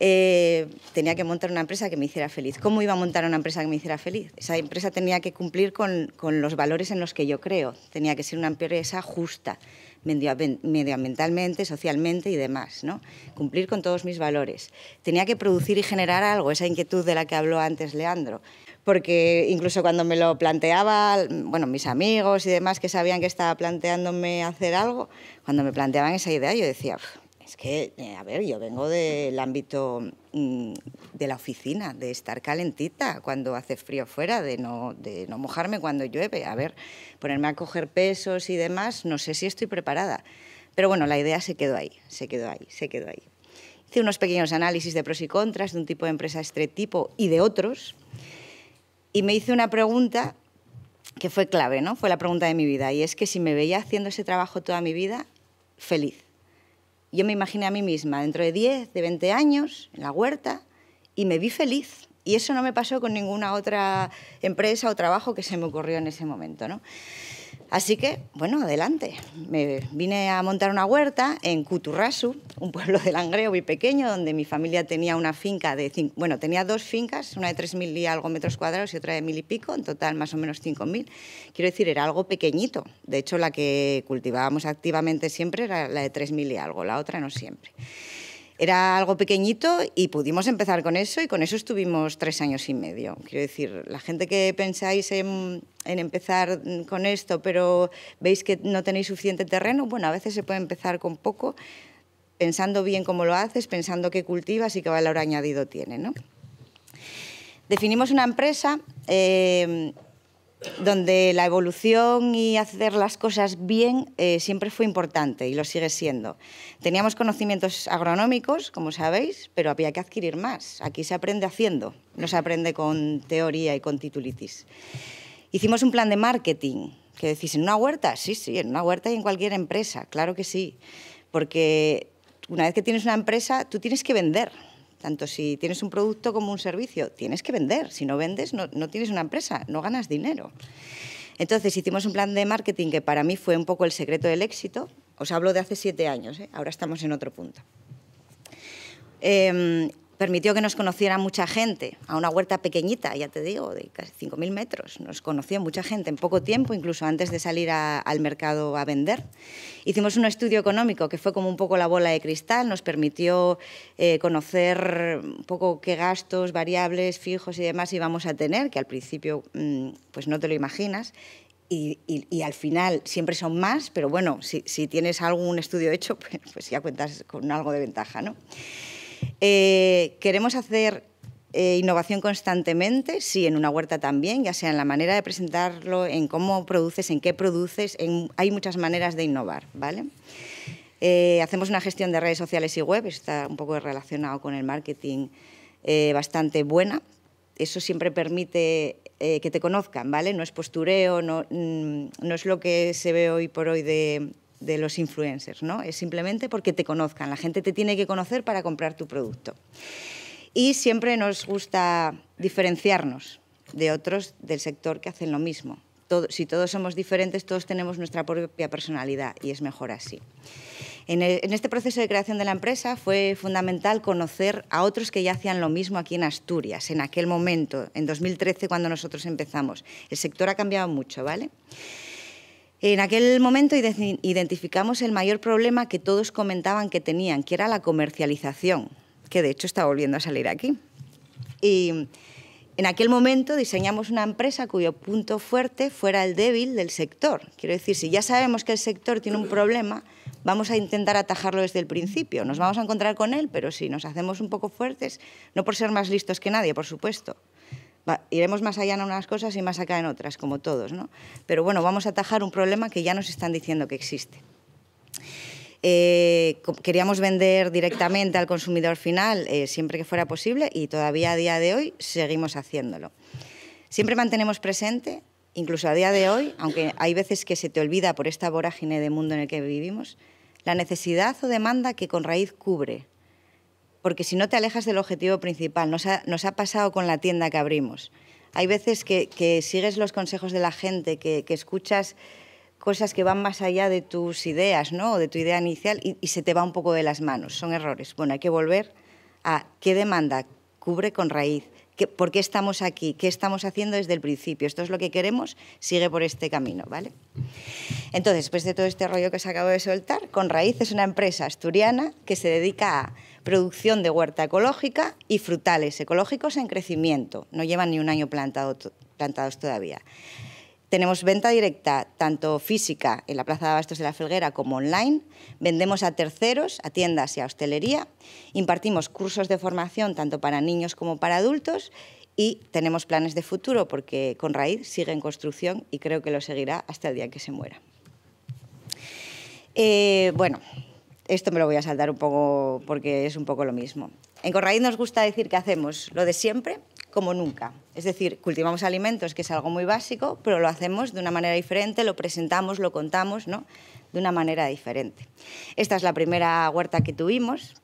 Speaker 2: Eh, tenía que montar una empresa que me hiciera feliz. ¿Cómo iba a montar una empresa que me hiciera feliz? Esa empresa tenía que cumplir con los valores en los que yo creo. Tenía que ser una empresa justa, medioambientalmente, socialmente y demás, ¿no? Cumplir con todos mis valores. Tenía que producir y generar algo, esa inquietud de la que habló antes Leandro porque incluso cuando me lo planteaba, bueno, mis amigos y demás que sabían que estaba planteándome hacer algo, cuando me planteaban esa idea yo decía, es que, eh, a ver, yo vengo del ámbito mm, de la oficina, de estar calentita cuando hace frío fuera, de no, de no mojarme cuando llueve. A ver, ponerme a coger pesos y demás, no sé si estoy preparada. Pero bueno, la idea se quedó ahí, se quedó ahí, se quedó ahí. Hice unos pequeños análisis de pros y contras de un tipo de empresa, este tipo y de otros. Y me hice una pregunta que fue clave, ¿no? Fue la pregunta de mi vida. Y es que si me veía haciendo ese trabajo toda mi vida, feliz yo me imaginé a mí misma dentro de 10, de 20 años, en la huerta, y me vi feliz. Y eso no me pasó con ninguna otra empresa o trabajo que se me ocurrió en ese momento. ¿no? Así que, bueno, adelante. Me vine a montar una huerta en Cuturrasu, un pueblo de Langreo muy pequeño, donde mi familia tenía una finca de... bueno, tenía dos fincas, una de 3.000 y algo metros cuadrados y otra de 1.000 y pico, en total más o menos 5.000. Quiero decir, era algo pequeñito. De hecho, la que cultivábamos activamente siempre era la de 3.000 y algo, la otra no siempre. Era algo pequeñito y pudimos empezar con eso y con eso estuvimos tres años y medio. Quiero decir, la gente que pensáis en, empezar con esto, pero veis que no tenéis suficiente terreno, bueno, a veces se puede empezar con poco, pensando bien cómo lo haces, pensando qué cultivas y qué valor añadido tiene, Definimos una empresa... Eh, donde la evolución y hacer las cosas bien eh, siempre fue importante y lo sigue siendo. Teníamos conocimientos agronómicos, como sabéis, pero había que adquirir más. Aquí se aprende haciendo, no se aprende con teoría y con titulitis. Hicimos un plan de marketing, que decís, ¿en una huerta? Sí, sí, en una huerta y en cualquier empresa, claro que sí, porque una vez que tienes una empresa, tú tienes que vender tanto si tienes un producto como un servicio, tienes que vender. Si no vendes, no, tienes una empresa, no ganas dinero. Entonces hicimos un plan de marketing que para mí fue un poco el secreto del éxito. Os hablo de hace siete años, ¿eh? ahora estamos en otro punto. Em, permitió que nos conociera mucha gente, a una huerta pequeñita, ya te digo, de casi 5.000 metros. Nos conocía mucha gente en poco tiempo, incluso antes de salir al mercado a vender. Hicimos un estudio económico que fue como un poco la bola de cristal, nos permitió eh, conocer un poco qué gastos variables, fijos y demás íbamos a tener, que al principio mm, pues no te lo imaginas, y, al final siempre son más, pero bueno, si, tienes algún estudio hecho, pues, [LAUGHS] pues, ya cuentas con algo de ventaja, ¿no? Eh, ¿Queremos hacer eh, innovación constantemente? Sí, en una huerta también, ya sea en la manera de presentarlo, en cómo produces, en qué produces. hay muchas maneras de innovar, ¿vale? Eh, hacemos una gestión de redes sociales y web, está un poco relacionado con el marketing, bastante buena. Eso siempre permite que te conozcan, ¿vale? No es postureo, no, mm, no es lo que se ve hoy por hoy de de los influencers, ¿no? Es simplemente porque te conozcan, la gente te tiene que conocer para comprar tu producto. Y siempre nos gusta diferenciarnos de otros del sector que hacen lo mismo. Todo, si todos somos diferentes, todos tenemos nuestra propia personalidad y es mejor así. En, en, este proceso de creación de la empresa fue fundamental conocer a otros que ya hacían lo mismo aquí en Asturias, en aquel momento, en 2013 cuando nosotros empezamos. El sector ha cambiado mucho, ¿vale? En aquel momento identificamos el mayor problema que todos comentaban que tenían, que era la comercialización, que de hecho está volviendo a salir aquí. Y en aquel momento diseñamos una empresa cuyo punto fuerte fuera el débil del sector. Quiero decir, si ya sabemos que el sector tiene un problema, vamos a intentar atajarlo desde el principio. Nos vamos a encontrar con él, pero si nos hacemos un poco fuertes, no por ser más listos que nadie, por supuesto, iremos más allá en unas cosas y más acá en otras, como todos, ¿no? Pero bueno, vamos a atajar un problema que ya nos están diciendo que existe. Eh, queríamos vender directamente al consumidor final eh, siempre que fuera posible y todavía a día de hoy seguimos haciéndolo. Siempre mantenemos presente, incluso a día de hoy, aunque hay veces que se te olvida por esta vorágine de mundo en el que vivimos, la necesidad o demanda que con raíz cubre porque si no te alejas del objetivo principal, nos ha, pasado con la tienda que abrimos. Hay veces que, sigues los consejos de la gente, que, escuchas cosas que van más allá de tus ideas, ¿no? O de tu idea inicial y, se te va un poco de las manos, son errores. Bueno, hay que volver a qué demanda cubre con raíz, por qué estamos aquí, qué estamos haciendo desde el principio, esto es lo que queremos, sigue por este camino, ¿vale? Entonces, después de todo este rollo que os acabo de soltar, Con Raíz es una empresa asturiana que se dedica a producción de huerta ecológica y frutales ecológicos en crecimiento. No llevan ni un año plantados todavía. Tenemos venta directa, tanto física en la Plaza de Abastos de la Felguera como online. Vendemos a terceros, a tiendas y a hostelería. Impartimos cursos de formación tanto para niños como para adultos. Y tenemos planes de futuro porque con Raíz sigue en construcción y creo que lo seguirá hasta el día que se muera. Eh, bueno, esto me lo voy a saltar un poco porque es un poco lo mismo. En Corraíz nos gusta decir que hacemos lo de siempre como nunca. Es decir, cultivamos alimentos, que es algo muy básico, pero lo hacemos de una manera diferente, lo presentamos, lo contamos, ¿no? De una manera diferente. Esta es la primera huerta que tuvimos.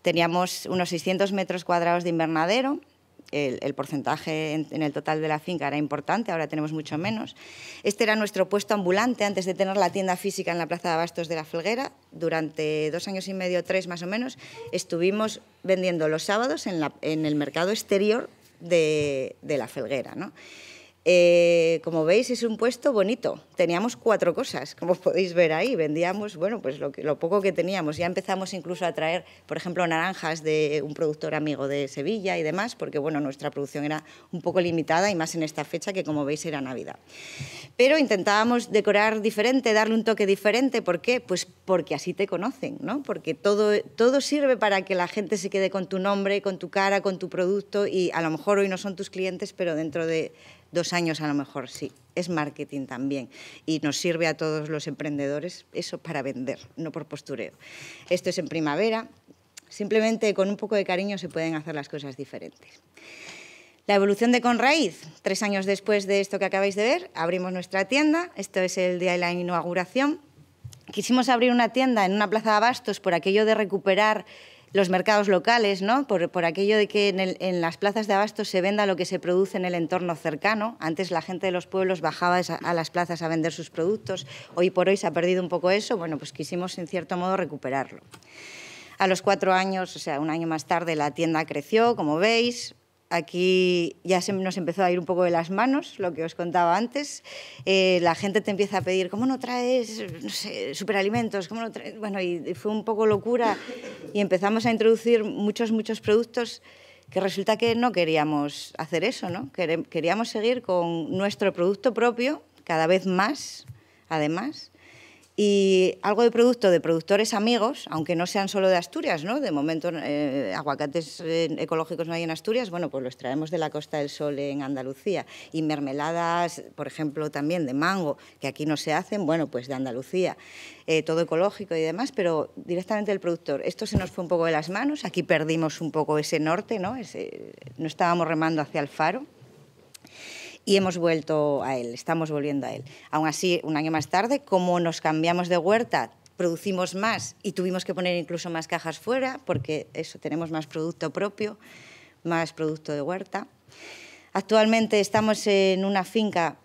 Speaker 2: Teníamos unos 600 metros cuadrados de invernadero, el, porcentaje en, el total de la finca era importante, ahora tenemos mucho menos. Este era nuestro puesto ambulante antes de tener la tienda física en la Plaza de Abastos de la Felguera. Durante dos años y medio, tres más o menos, estuvimos vendiendo los sábados en, el mercado exterior de, la Felguera. Eh, como veis, es un puesto bonito. Teníamos cuatro cosas, como [LAUGHS] podéis ver ahí. Vendíamos, bueno, pues lo, lo poco que teníamos. Ya empezamos incluso a traer, por ejemplo, naranjas de un productor amigo de Sevilla y demás, porque, bueno, nuestra producción era un poco limitada y más en esta fecha que, como veis, era Navidad. Pero intentábamos decorar diferente, darle un toque diferente. ¿Por qué? Pues porque así te conocen, ¿no? Porque todo, todo sirve para que la gente se quede con tu nombre, con tu cara, con tu producto y a lo mejor hoy no son tus clientes, pero dentro de dos años a lo mejor sí. Es marketing también y nos sirve a todos los emprendedores eso para vender, no por postureo. Esto es en primavera, simplemente con un poco de cariño se pueden hacer las cosas diferentes. La evolución de Conraíz, tres años después de esto que acabáis de ver, abrimos nuestra tienda, esto es el día de la inauguración. Quisimos abrir una tienda en una plaza de abastos por aquello de recuperar los mercados locales, ¿no? por, aquello de que en, en, las plazas de abasto se venda lo que se produce en el entorno cercano. Antes la gente de los pueblos bajaba a, las plazas a vender sus productos. Hoy por hoy se ha perdido un poco eso. Bueno, pues quisimos en cierto modo recuperarlo. A los cuatro años, o sea, un año más tarde, la tienda creció, como veis aquí ya se nos empezó a ir un poco de las manos, lo que os contaba antes. Eh, la gente te empieza a pedir, ¿cómo no traes no superalimentos? Bueno, y fue un poco locura y empezamos a introducir muchos, muchos productos que resulta que no queríamos hacer eso, ¿no? Queríamos seguir con nuestro producto propio, cada vez más, además, y algo de producto de productores amigos, aunque no sean solo de Asturias, ¿no? De momento eh, aguacates eh, ecológicos no hay en Asturias, bueno, pues los traemos de la Costa del Sol en Andalucía y mermeladas, por ejemplo, también de mango, que aquí no se hacen, bueno, pues de Andalucía. Eh, todo ecológico y demás, pero directamente del productor. Esto se nos fue un poco de las manos, aquí perdimos un poco ese norte, ¿no? no estábamos remando hacia el faro y hemos vuelto a él, estamos volviendo a él. Aún así, un año más tarde, como nos cambiamos de huerta, producimos más y tuvimos que poner incluso más cajas fuera, porque eso tenemos más producto propio, más producto de huerta. Actualmente estamos en una finca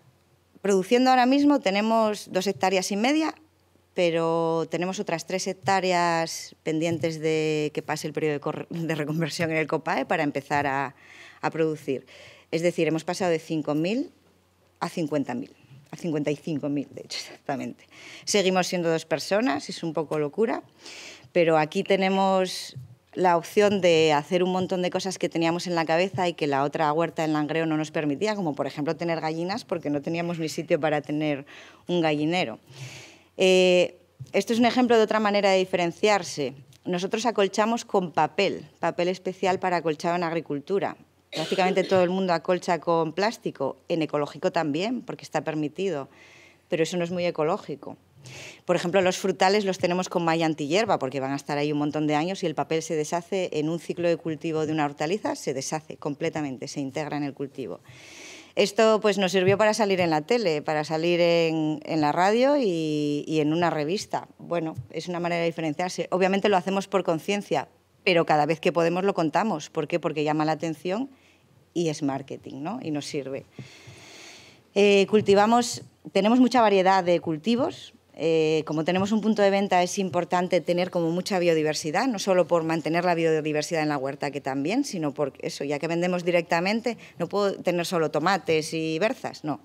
Speaker 2: produciendo ahora mismo, tenemos dos hectáreas y media, pero tenemos otras tres hectáreas pendientes de que pase el periodo de reconversión en el COPAE para empezar a, a producir. Es decir, hemos pasado de 5.000 a 50.000, a 55.000, de hecho, [LAUGHS] exactamente. Seguimos siendo dos personas, es un poco locura, pero aquí tenemos la opción de hacer un montón de cosas que teníamos en la cabeza y que la otra huerta en Langreo no nos permitía, como por ejemplo tener gallinas, porque no teníamos ni sitio para tener un gallinero. Eh, esto es un ejemplo de otra manera de diferenciarse. Nosotros acolchamos con papel, papel especial para acolchado en agricultura prácticamente todo el mundo acolcha con plástico, en ecológico también, porque está permitido, pero eso no es muy ecológico. Por ejemplo, los frutales los tenemos con malla antihierba porque van a estar ahí un montón de años y el papel se deshace en un ciclo de cultivo de una hortaliza, se deshace completamente, se integra en el cultivo. Esto pues, nos sirvió para salir en la tele, para salir en, la radio y, y en una revista. Bueno, es una manera de diferenciarse. Obviamente lo hacemos por conciencia, pero cada vez que podemos lo contamos. ¿Por qué? Porque llama la atención y es marketing, ¿no? Y nos sirve. Eh, cultivamos, tenemos mucha variedad de cultivos. Eh, como tenemos un punto de venta es importante tener como mucha biodiversidad, no solo por mantener la biodiversidad en la huerta que también, sino porque eso, ya que vendemos directamente, no puedo tener solo tomates y berzas, no.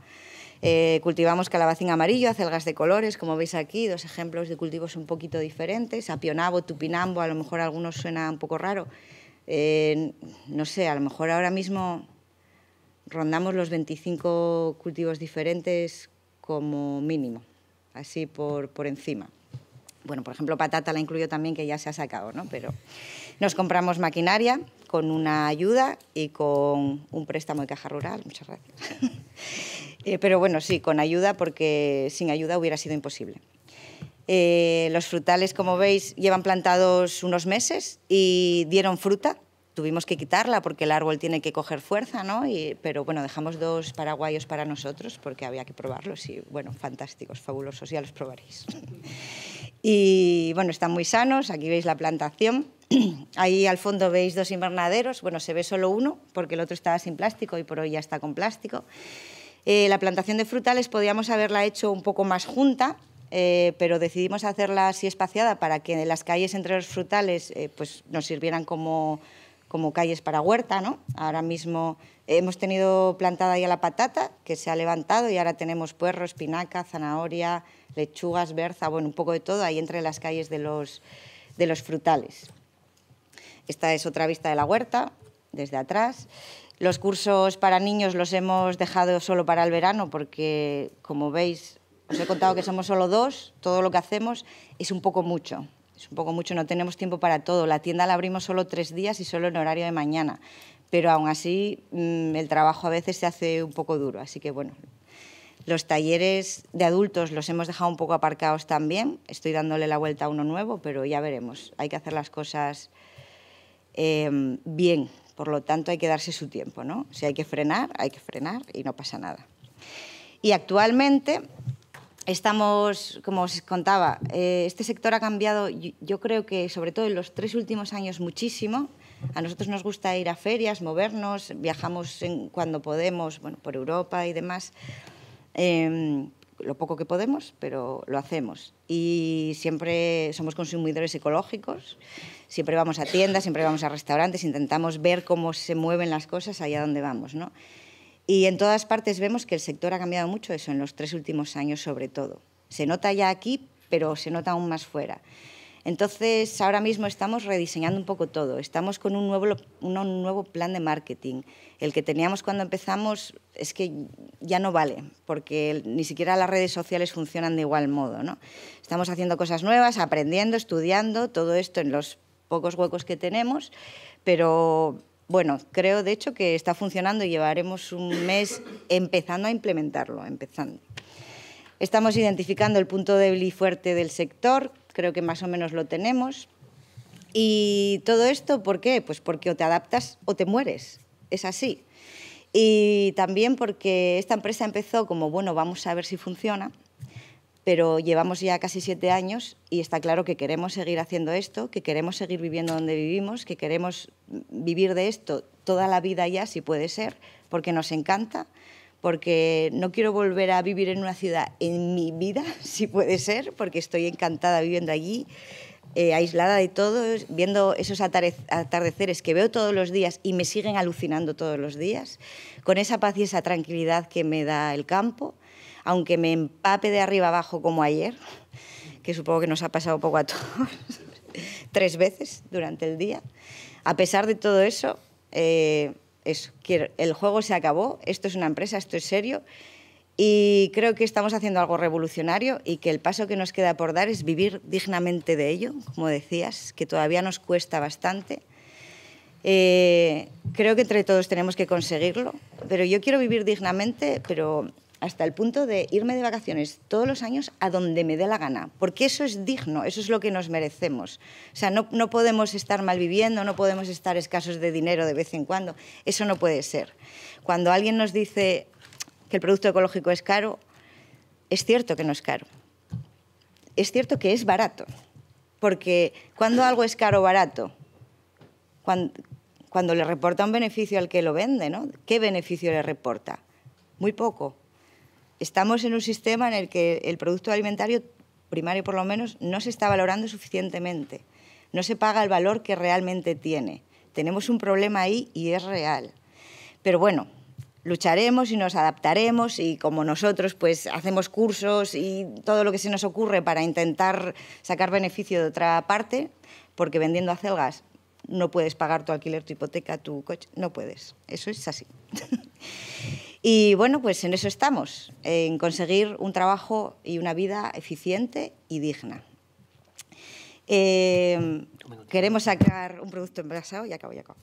Speaker 2: Eh, cultivamos calabacín amarillo, acelgas de colores, como veis aquí, dos ejemplos de cultivos un poquito diferentes, apionabo, tupinambo, a lo mejor algunos suena un poco raro, eh, no sé, a lo mejor ahora mismo rondamos los 25 cultivos diferentes como mínimo, así por, encima. Bueno, por ejemplo, patata la incluyo también, que ya se ha sacado, ¿no? Pero nos compramos maquinaria con una ayuda y con un préstamo de caja rural, muchas gracias. [LAUGHS] Eh, pero bueno, sí, con ayuda, porque sin ayuda hubiera sido imposible. Eh, los frutales, como veis, llevan plantados unos meses y dieron fruta. Tuvimos que quitarla porque el árbol tiene que coger fuerza, ¿no? pero bueno, dejamos dos paraguayos para nosotros porque había que probarlos y bueno, fantásticos, fabulosos, ya los probaréis. [LAUGHS] y bueno, están muy sanos, aquí veis la plantación. [CLEARS THROAT] Ahí al fondo veis dos invernaderos, bueno, se ve solo uno porque el otro estaba sin plástico y por hoy ya está con plástico. Eh, la plantación de frutales podíamos haberla hecho un poco más junta, eh, pero decidimos hacerla así espaciada para que las calles entre los frutales eh, pues nos sirvieran como, calles para huerta. Ahora mismo hemos tenido plantada ya la patata, que se ha levantado, y ahora tenemos puerro, espinaca, zanahoria, lechugas, berza, bueno, un poco de todo ahí entre las calles de los frutales. Esta es otra vista de la huerta, desde atrás. Los cursos para niños los hemos dejado solo para el verano porque, como veis, os he contado que somos solo dos, todo lo que hacemos es un poco mucho. Es un poco mucho, no tenemos tiempo para todo. La tienda la abrimos solo tres días y solo en horario de mañana. Pero aún así, mm, el trabajo a veces se hace un poco duro. Así que bueno, los talleres de adultos los hemos dejado un poco aparcados también. Estoy dándole la vuelta a uno nuevo, pero ya veremos. Hay que hacer las cosas em, bien. Por lo tanto, hay que darse su tiempo, ¿no? Si hay que frenar, hay que frenar y no pasa nada. Y actualmente Estamos, como os contaba, eh, este sector ha cambiado, yo, creo que sobre todo en los tres últimos años muchísimo. A nosotros nos gusta ir a ferias, movernos, viajamos cuando podemos, bueno, por Europa y demás. Em, lo poco que podemos, pero lo hacemos. Y siempre somos consumidores ecológicos, siempre vamos a tiendas, siempre vamos a restaurantes, intentamos ver cómo se mueven las cosas allá donde vamos, ¿no? Y en todas partes vemos que el sector ha cambiado mucho eso en los tres últimos años sobre todo. Se nota ya aquí, pero se nota aún más fuera. Entonces, ahora mismo estamos rediseñando un poco todo. Estamos con un nuevo, un nuevo plan de marketing. El que teníamos cuando empezamos es que ya no vale, porque ni siquiera las redes sociales funcionan de igual modo. ¿no? Estamos haciendo cosas nuevas, aprendiendo, estudiando, todo esto en los pocos huecos que tenemos, pero bueno, creo de hecho que está funcionando y llevaremos un mes empezando a implementarlo, empezando. Estamos identificando el punto débil y fuerte del sector, creo que más o menos lo tenemos. Y todo esto, ¿por qué? Pues porque o te adaptas o te mueres, es así. Y también porque esta empresa empezó como, bueno, vamos a ver si funciona, pero llevamos ya casi siete años y está claro que queremos seguir haciendo esto, que queremos seguir viviendo donde vivimos, que queremos vivir de esto toda la vida ya, si puede ser, porque nos encanta, porque no quiero volver a vivir en una ciudad en mi vida, [LAUGHS] si puede ser, porque estoy encantada viviendo allí. Eh, aislada de todo, viendo esos atardeceres que veo todos los días y me siguen alucinando todos los días, con esa paz y esa tranquilidad que me da el campo, aunque me empape de arriba abajo como ayer, que supongo que nos ha pasado poco a todos, [LAUGHS] tres veces durante el día. A pesar de todo eso, eh, el juego se acabó, esto es una empresa, esto es serio, y creo que estamos haciendo algo revolucionario y que el paso que nos queda por dar es vivir dignamente de ello, como decías, que todavía nos cuesta bastante. Eh, creo que entre todos tenemos que conseguirlo, pero yo quiero vivir dignamente, pero hasta el punto de irme de vacaciones todos los años a donde me dé la gana, porque eso es digno, eso es lo que nos merecemos. O sea, no, no podemos estar mal viviendo no podemos estar escasos de dinero de vez en cuando, eso no puede ser. Cuando alguien nos dice que el producto ecológico es caro, es cierto que no es caro, es cierto que es barato, porque cuando algo es caro o barato, cuando, cuando le reporta un beneficio al que lo vende, ¿no? ¿Qué beneficio le reporta? Muy poco estamos en un sistema en el que el producto alimentario primario por lo menos no se está valorando suficientemente, no se paga el valor que realmente tiene. Tenemos un problema ahí y es real. Pero bueno, lucharemos y nos adaptaremos y como nosotros pues hacemos cursos y todo lo que se nos ocurre para intentar sacar beneficio de otra parte, porque vendiendo acelgas no puedes pagar tu alquiler, tu hipoteca, tu coche, no puedes. Eso es así. [LAUGHS] Y bueno, pues en eso estamos, en conseguir un trabajo y una vida eficiente y digna. Em, queremos sacar un producto envasado, y acabo, ya acabo.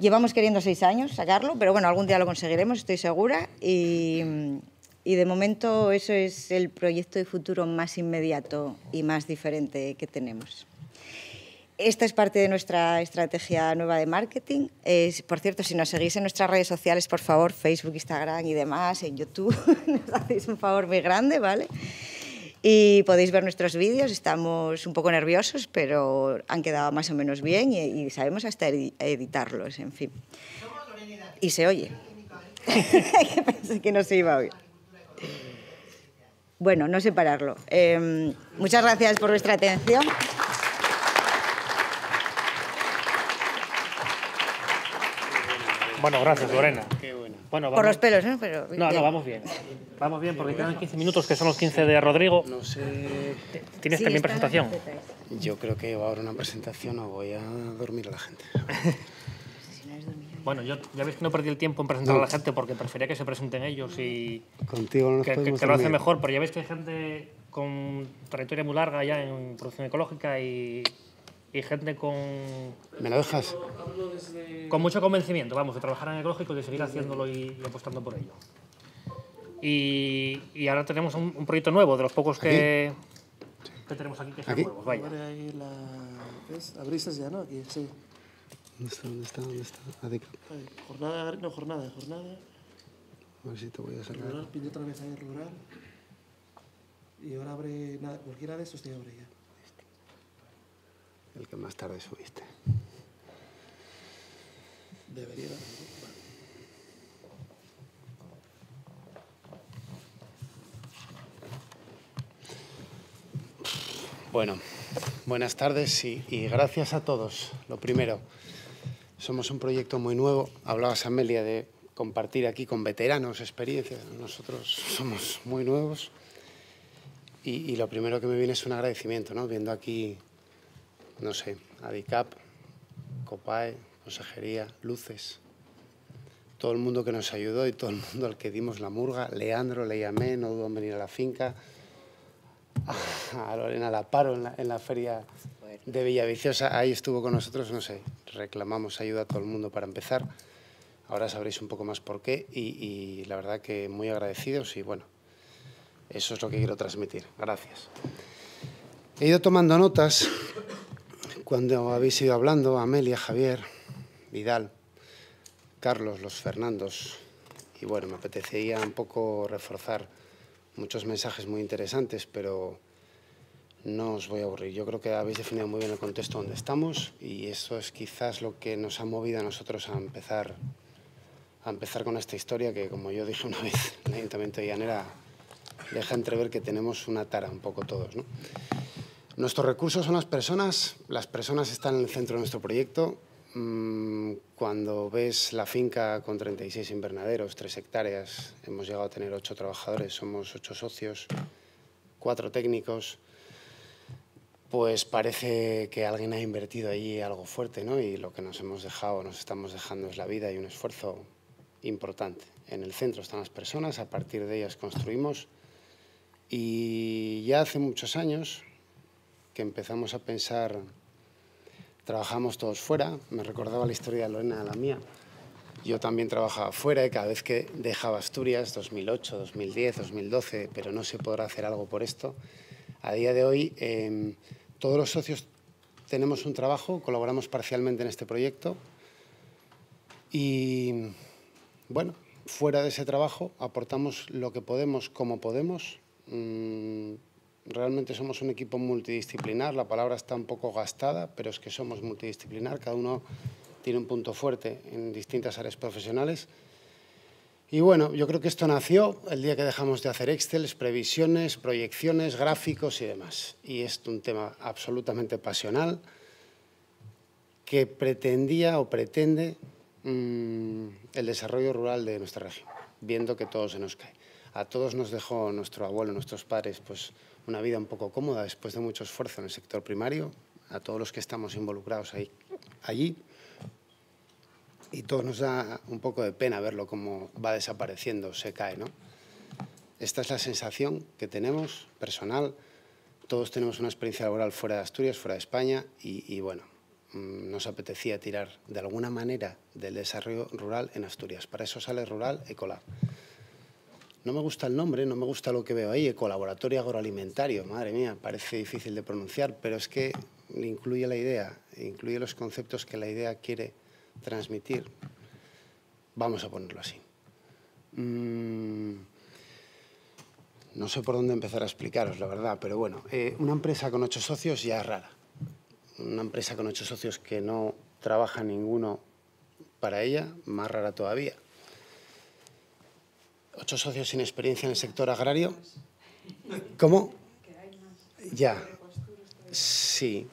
Speaker 2: Llevamos queriendo seis años sacarlo, pero bueno, algún día lo conseguiremos, estoy segura. Y, y de momento eso es el proyecto de futuro más inmediato y más diferente que tenemos. Esta es parte de nuestra estrategia nueva de marketing. por cierto, si nos seguís en nuestras redes sociales, por favor, Facebook, Instagram y demás, en YouTube, [LAUGHS] nos hacéis un favor muy grande, ¿vale? Y podéis ver nuestros vídeos, estamos un poco nerviosos, pero han quedado más o menos bien y, sabemos hasta editarlos, en fin. Y se oye. que [LAUGHS] pensé que no se iba a oír. Bueno, no separarlo. Eh, muchas gracias por vuestra atención.
Speaker 1: Bueno, gracias, Lorena. Qué Bueno, vamos... Por los pelos, ¿no? No, no, vamos bien. Vamos bien porque quedan 15 minutos, que son los 15 de Rodrigo. No sé. ¿Tienes también presentación?
Speaker 6: Yo creo que ahora una presentación o voy a dormir a la gente.
Speaker 1: Bueno, yo ya veis que no perdí el tiempo en presentar a la gente porque prefería que se presenten ellos y. Contigo que, lo hace mejor, pero ya ves que hay gente con trayectoria muy larga ya en producción ecológica y y gente con... ¿Me lo dejas? Con mucho convencimiento, vamos, de trabajar en ecológico, y de seguir haciéndolo y, apostando por ello. Y, y ahora tenemos un, proyecto nuevo, de los pocos que, que tenemos aquí, que son nuevos, vaya. Ahí la... ya, no? Aquí, sí.
Speaker 6: ¿Dónde está? ¿Dónde está? ¿Dónde
Speaker 1: está? Ah, jornada, no, jornada, jornada.
Speaker 6: A ver si te voy a sacar. Rural,
Speaker 1: otra vez ahí rural. Y ahora abre... cualquiera de estos te abre ya
Speaker 6: el que más tarde subiste. Debería Bueno, buenas tardes y, gracias a todos. Lo primero, somos un proyecto muy nuevo. Hablabas, Amelia, de compartir aquí con veteranos experiencias. Nosotros somos muy nuevos y, lo primero que me viene es un agradecimiento, ¿no? Viendo aquí no sé, ADICAP, COPAE, Consejería, Luces, todo el mundo que nos ayudó y todo el mundo al que dimos la murga, Leandro, le no dudó en venir a la finca, ah, a Lorena Laparo en la, en la feria de Villaviciosa, ahí estuvo con nosotros, no sé, reclamamos ayuda a todo el mundo para empezar, ahora sabréis un poco más por qué y, y la verdad que muy agradecidos y bueno, eso es lo que quiero transmitir, gracias. He ido tomando notas cuando habéis ido hablando, Amelia, Javier, Vidal, Carlos, los Fernandos, y bueno, me apetecería un poco reforzar muchos mensajes muy interesantes, pero no os voy a aburrir. Yo creo que habéis definido muy bien el contexto donde estamos y eso es quizás lo que nos ha movido a nosotros a empezar, a empezar con esta historia que, como yo dije una vez, [LAUGHS] el Ayuntamiento de Llanera deja entrever que tenemos una tara un poco todos. ¿no? Nuestros recursos son las personas, las personas están en el centro de nuestro proyecto. Mm, cuando ves la finca con 36 invernaderos, 3 hectáreas, hemos llegado a tener 8 trabajadores, somos 8 socios, 4 técnicos, pues parece que alguien ha invertido allí algo fuerte, ¿no? Y lo que nos hemos dejado, nos estamos dejando es la vida y un esfuerzo importante. En el centro están las personas, a partir de ellas construimos. Y ya hace muchos años, que empezamos a pensar, trabajamos todos fuera, me recordaba la historia de Lorena la mía, yo también trabajaba fuera y cada vez que dejaba Asturias, 2008, 2010, 2012, pero no se podrá hacer algo por esto, a día de hoy em, todos los socios tenemos un trabajo, colaboramos parcialmente en este proyecto y bueno, fuera de ese trabajo aportamos lo que podemos, como podemos. Mm, realmente somos un equipo multidisciplinar, la palabra está un poco gastada, pero es que somos multidisciplinar, cada uno tiene un punto fuerte en distintas áreas profesionales. Y bueno, yo creo que esto nació el día que dejamos de hacer Excel, previsiones, proyecciones, gráficos y demás. Y es un tema absolutamente pasional que pretendía o pretende mm, el desarrollo rural de nuestra región, viendo que todo se nos cae. A todos nos dejó nuestro abuelo, nuestros padres, pues una vida un poco cómoda después de mucho esfuerzo en el sector primario, a todos los que estamos involucrados ahí, allí. Y todos nos da un poco de pena verlo como va desapareciendo, se cae, ¿no? Esta es la sensación que tenemos, personal. Todos tenemos una experiencia laboral fuera de Asturias, fuera de España, y, y bueno, mm, nos apetecía tirar de alguna manera del desarrollo rural en Asturias. Para eso sale Rural Ecolab. No me gusta el nombre, no me gusta lo que veo ahí, Colaboratorio Agroalimentario, madre mía, parece difícil de pronunciar, pero es que incluye la idea, incluye los conceptos que la idea quiere transmitir. Vamos a ponerlo así. Mm, no sé por dónde empezar a explicaros, la verdad, pero bueno, eh, una empresa con ocho socios ya es rara. Una empresa con ocho socios que no trabaja ninguno para ella, más rara todavía ocho socios sin experiencia en el sector agrario. ¿Cómo? Ya. Sí.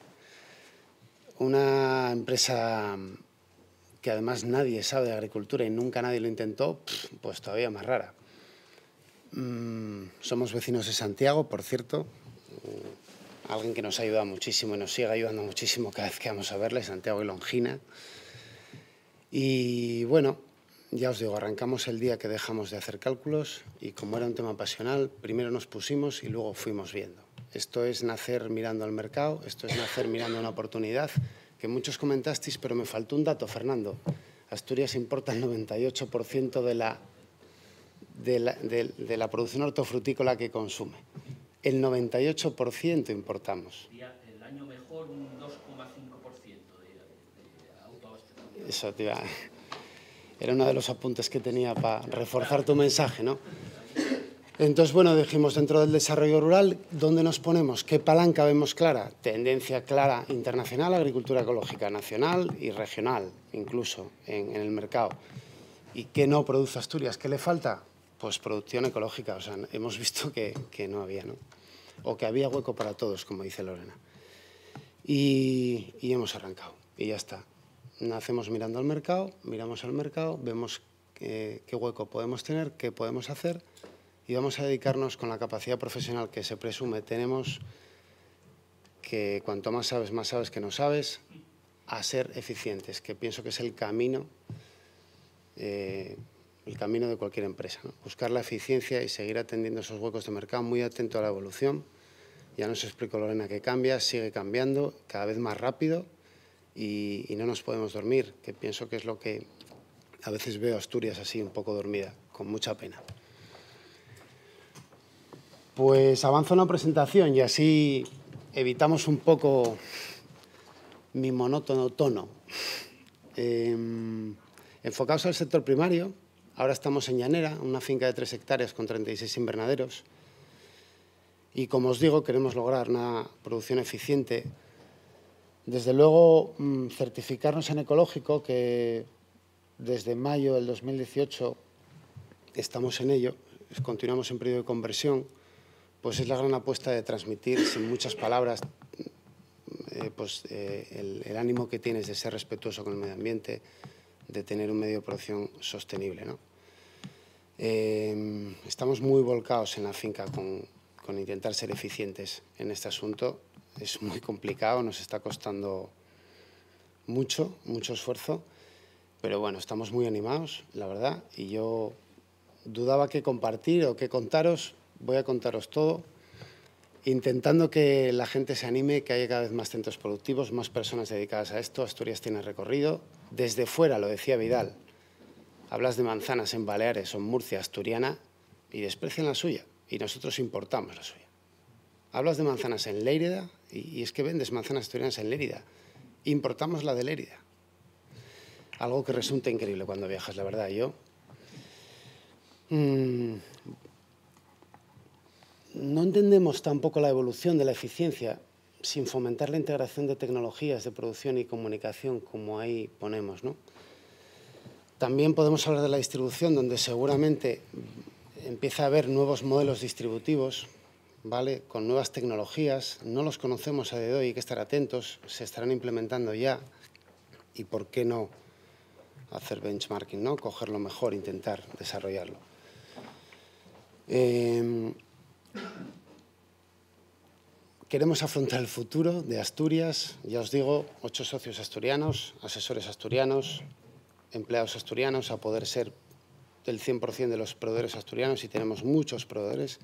Speaker 6: Una empresa que además nadie sabe de agricultura y nunca nadie lo intentó, pues todavía más rara.
Speaker 3: Mm,
Speaker 6: somos vecinos de Santiago, por cierto. Mm, alguien que nos ha ayudado muchísimo y nos sigue ayudando muchísimo cada vez que vamos a verle, Santiago y Longina. Y bueno, ya os digo, arrancamos el día que dejamos de hacer cálculos y como era un tema pasional, primero nos pusimos y luego fuimos viendo. Esto es nacer mirando al mercado, esto es nacer mirando una oportunidad, que muchos comentasteis, pero me faltó un dato, Fernando. Asturias importa el 98% de la, de, la, de, la producción hortofrutícola que consume. El 98% importamos.
Speaker 1: El año mejor un 2,5%
Speaker 6: de, de, Eso, va... Era uno de los apuntes que tenía para reforzar tu mensaje, ¿no? Entonces, bueno, dijimos dentro del desarrollo rural, ¿dónde nos ponemos? ¿Qué palanca vemos clara? Tendencia clara internacional, agricultura ecológica nacional y regional, incluso en, el mercado. ¿Y qué no produce Asturias? ¿Qué le falta? Pues producción ecológica. O sea, hemos visto que, no había, ¿no? O que había hueco para todos, como dice Lorena. y hemos arrancado. Y ya está nacemos mirando al mercado, miramos al mercado, vemos eh, qué hueco podemos tener, qué podemos hacer y vamos a dedicarnos con la capacidad profesional que se presume tenemos, que cuanto más sabes, más sabes que no sabes, a ser eficientes, que pienso que es el camino, eh, el camino de cualquier empresa. Buscar la eficiencia y seguir atendiendo esos huecos de mercado, muy atento a la evolución. Ya nos explicó Lorena que cambia, sigue cambiando, cada vez más rápido y, no nos podemos dormir, que pienso que es lo que a veces veo Asturias así, un poco dormida, con mucha pena. Pues avanza una presentación y así evitamos un poco mi monótono tono. Em, enfocados al sector primario, ahora estamos en Llanera, una finca de tres hectáreas con 36 invernaderos. Y como os digo, queremos lograr una producción eficiente desde luego, mm, certificarnos en ecológico, que desde mayo del 2018 estamos en ello, continuamos en periodo de conversión, pues es la gran apuesta de transmitir, sin muchas palabras, mm, eh, pues, eh, el, ánimo que tienes de ser respetuoso con el medio ambiente, de tener un medio de producción sostenible. Em, estamos muy volcados en la finca con, con intentar ser eficientes en este asunto es muy complicado, nos está costando mucho, mucho esfuerzo, pero bueno, estamos muy animados, la verdad, y yo dudaba qué compartir o qué contaros, voy a contaros todo, intentando que la gente se anime, que haya cada vez más centros productivos, más personas dedicadas a esto, Asturias tiene recorrido, desde fuera, lo decía Vidal, hablas de manzanas en Baleares o en Murcia, asturiana, y desprecian la suya, y nosotros importamos la suya. Hablas de manzanas en Lérida y, es que vendes manzanas asturianas en Lérida. Importamos la de Lérida. Algo que resulta increíble cuando viajas, la verdad. Yo
Speaker 1: mm,
Speaker 6: no entendemos tampoco la evolución de la eficiencia sin fomentar la integración de tecnologías de producción y comunicación, como ahí ponemos. También podemos hablar de la distribución, donde seguramente empieza a haber nuevos modelos distributivos con nuevas tecnologías, no los conocemos a día de hoy, hay que estar atentos, se estarán implementando ya y por qué no hacer benchmarking, ¿no? coger lo mejor, intentar desarrollarlo. Em, queremos afrontar el futuro de Asturias, ya os digo, ocho socios asturianos, asesores asturianos, empleados asturianos, a poder ser del 100% de los proveedores asturianos y tenemos muchos proveedores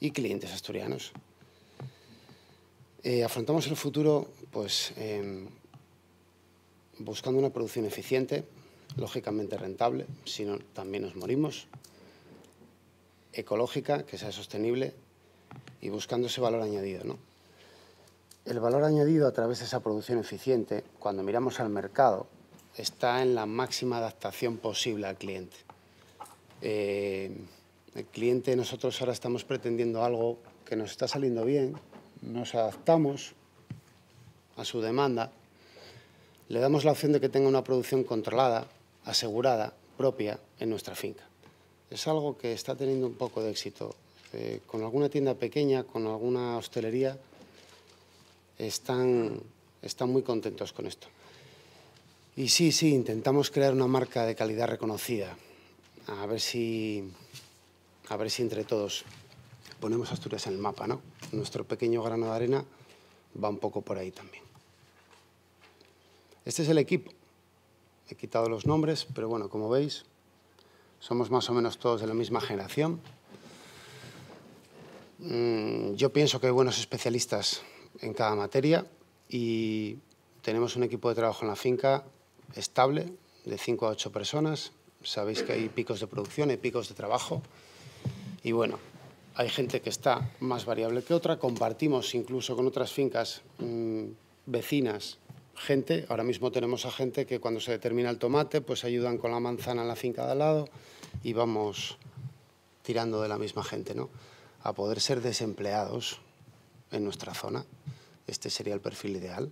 Speaker 6: y clientes asturianos. Eh, afrontamos el futuro pues, em, buscando una producción eficiente, lógicamente rentable, si también nos morimos, ecológica, que sea sostenible y buscando ese valor añadido. El valor añadido a través de esa producción eficiente, cuando miramos al mercado, está en la máxima adaptación posible al cliente. Eh, el cliente, nosotros ahora estamos pretendiendo algo que nos está saliendo bien, nos adaptamos a su demanda, le damos la opción de que tenga una producción controlada, asegurada, propia en nuestra finca. Es algo que está teniendo un poco de éxito. Eh, con alguna tienda pequeña, con alguna hostelería, están, están muy contentos con esto. Y sí, sí, intentamos crear una marca de calidad reconocida. A ver si a ver si entre todos ponemos Asturias en el mapa, ¿no? Nuestro pequeño grano de arena va un poco por ahí también. Este es el equipo. He quitado los nombres, pero bueno, como veis, somos más o menos todos de la misma generación. Mm, yo pienso que hay buenos especialistas en cada materia y tenemos un equipo de trabajo en la finca estable, de 5 a 8 personas. Sabéis que hay picos de producción, y picos de trabajo. Y bueno, hay gente que está más variable que otra, compartimos incluso con otras fincas mm, vecinas gente, ahora mismo tenemos a gente que cuando se determina el tomate, pues ayudan con la manzana en la finca de al lado y vamos tirando de la misma gente, ¿no? A poder ser desempleados en nuestra zona, este sería el perfil ideal.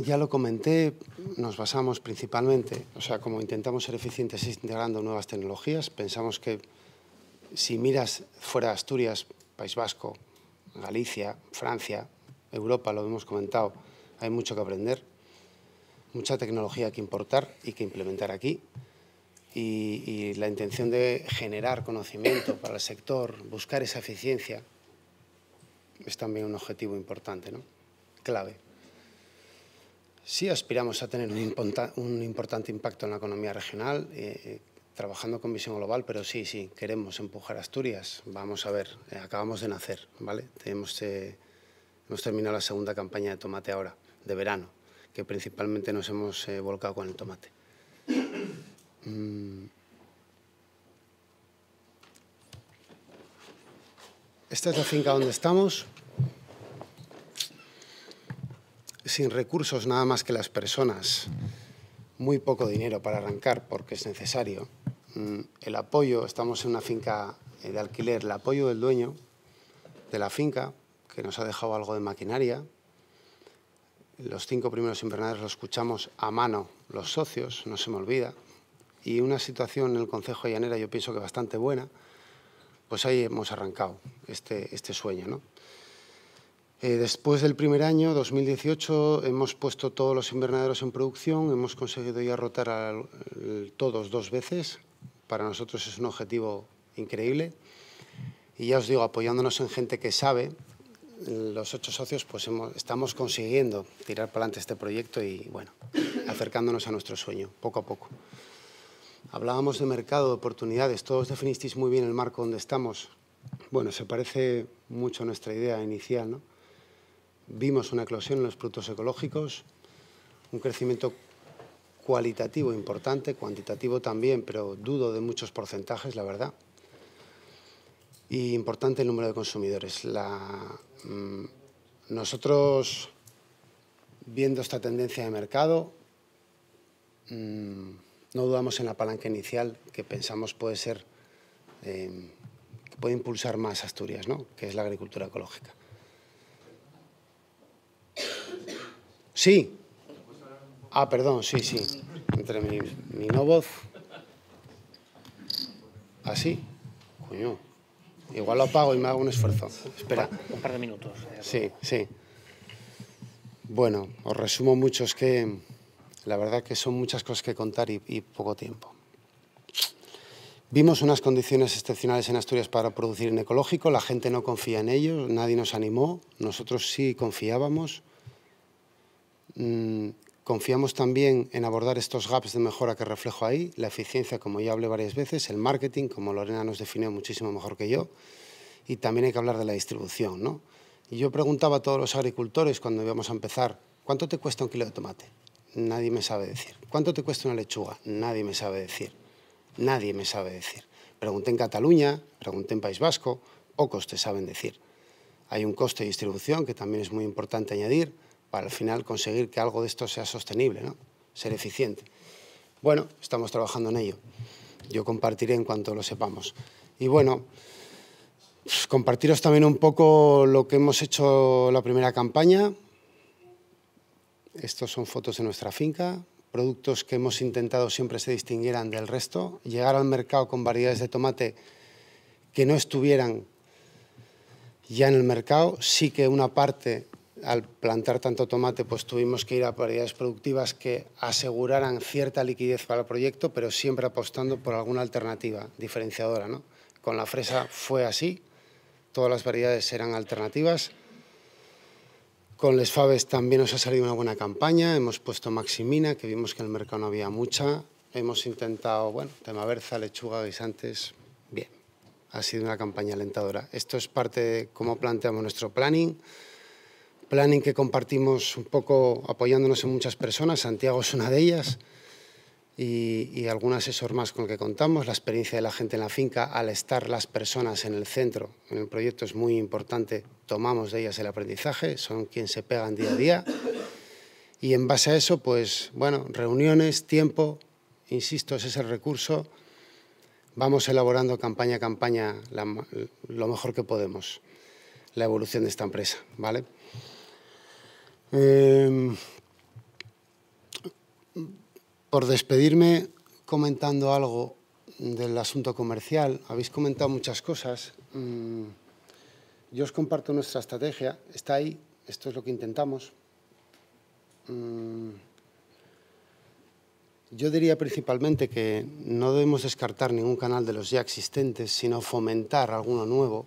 Speaker 6: ya lo comenté, nos basamos principalmente, o sea, como intentamos ser eficientes integrando nuevas tecnologías, pensamos que si miras fuera Asturias, País Vasco, Galicia, Francia, Europa, lo hemos comentado, hay mucho que aprender, mucha tecnología que importar y que implementar aquí. Y, y la intención de generar conocimiento para el sector, buscar esa eficiencia, es también un objetivo importante, ¿no? clave. Sí, aspiramos a tener un, importante impacto en la economía regional, eh, trabajando con visión global, pero sí, sí, queremos empujar Asturias. Vamos a ver, eh, acabamos de nacer, ¿vale? Tenemos, eh, hemos terminado la segunda campaña de tomate ahora, de verano, que principalmente nos hemos volcado con el tomate. Mm. Esta es la finca donde estamos sin recursos nada más que las personas, muy poco dinero para arrancar porque es necesario. Mm, el apoyo, estamos en una finca eh, de alquiler, el apoyo del dueño de la finca, que nos ha dejado algo de maquinaria. Los cinco primeros invernaderos los escuchamos a mano los socios, no se me olvida. Y una situación en el Concejo de Llanera yo pienso que bastante buena, pues ahí hemos arrancado este, este sueño. ¿no? Eh, después del primer año, 2018, hemos puesto todos los invernaderos en producción, hemos conseguido ya rotar a, todos dos veces. Para nosotros es un objetivo increíble. Y ya os digo, apoyándonos en gente que sabe, los ocho socios pues estamos consiguiendo tirar para adelante este proyecto y bueno, acercándonos a nuestro sueño, poco a poco. Hablábamos de mercado, de oportunidades, todos definisteis muy bien el marco donde estamos. Bueno, se parece mucho a nuestra idea inicial, ¿no? vimos una eclosión en los productos ecológicos, un crecimiento cualitativo importante, cuantitativo también, pero dudo de muchos porcentajes, la verdad. Y importante el número de consumidores. Mm, nosotros, viendo esta tendencia de mercado, mm, no dudamos en la palanca inicial que pensamos puede ser, eh, que puede impulsar más Asturias, ¿no? que es la agricultura ecológica. Sí. Ah, perdón, sí, sí. Entre mi, mi no voz. Así. ¿Ah, Coño. Igual lo apago y me hago un esfuerzo. Espera. Un par de minutos. Sí, sí. Bueno, os resumo mucho. que la verdad que son muchas cosas que contar y, y poco tiempo. Vimos unas condiciones excepcionales en Asturias para producir en ecológico, la gente no confía en ellos, nadie nos animó, nosotros sí confiábamos, Mm, confiamos también en abordar estos gaps de mejora que reflejo ahí, la eficiencia, como ya hablé varias veces, el marketing, como Lorena nos definió muchísimo mejor que yo, y también hay que hablar de la distribución. yo preguntaba a todos los agricultores cuando íbamos a empezar, ¿cuánto te cuesta un kilo de tomate? Nadie me sabe decir. ¿Cuánto te cuesta una lechuga? Nadie me sabe decir. Nadie me sabe decir. Pregunté en Cataluña, pregunté en País Vasco, pocos te saben decir. Hay un coste de distribución que también es muy importante añadir para al final conseguir que algo de esto sea sostenible, ¿no? ser eficiente. Bueno, estamos trabajando en ello. Yo compartiré en cuanto lo sepamos. Y bueno, compartiros también un poco lo que hemos hecho la primera campaña. Estos son fotos de nuestra finca, productos que hemos intentado siempre se distinguieran del resto, llegar al mercado con variedades de tomate que no estuvieran ya en el mercado, sí que una parte al plantar tanto tomate, pues tuvimos que ir a variedades productivas que aseguraran cierta liquidez para el proyecto, pero siempre apostando por alguna alternativa diferenciadora. ¿no? Con la fresa fue así, todas las variedades eran alternativas. Con les faves también nos ha salido una buena campaña, hemos puesto maximina, que vimos que en el mercado no había mucha, hemos intentado, bueno, tema berza, lechuga, guisantes, bien. Ha sido una campaña alentadora. Esto es parte de cómo planteamos nuestro planning, plan en que compartimos un poco apoyándonos en muchas personas, Santiago es una de ellas, y, y algún asesor más con el que contamos. La experiencia de la gente en la finca, al estar las personas en el centro, en el proyecto es muy importante, tomamos de ellas el aprendizaje, son quienes se pegan día a día. Y en base a eso, pues bueno, reuniones, tiempo, insisto, ese es el recurso. Vamos elaborando campaña a campaña lo mejor que podemos la evolución de esta empresa, ¿vale? Em, por despedirme comentando algo del asunto comercial, habéis comentado muchas cosas. Mm, yo os comparto nuestra estrategia, está ahí, esto es lo que intentamos. Mm, yo diría principalmente que no debemos descartar ningún canal de los ya existentes, sino fomentar alguno nuevo.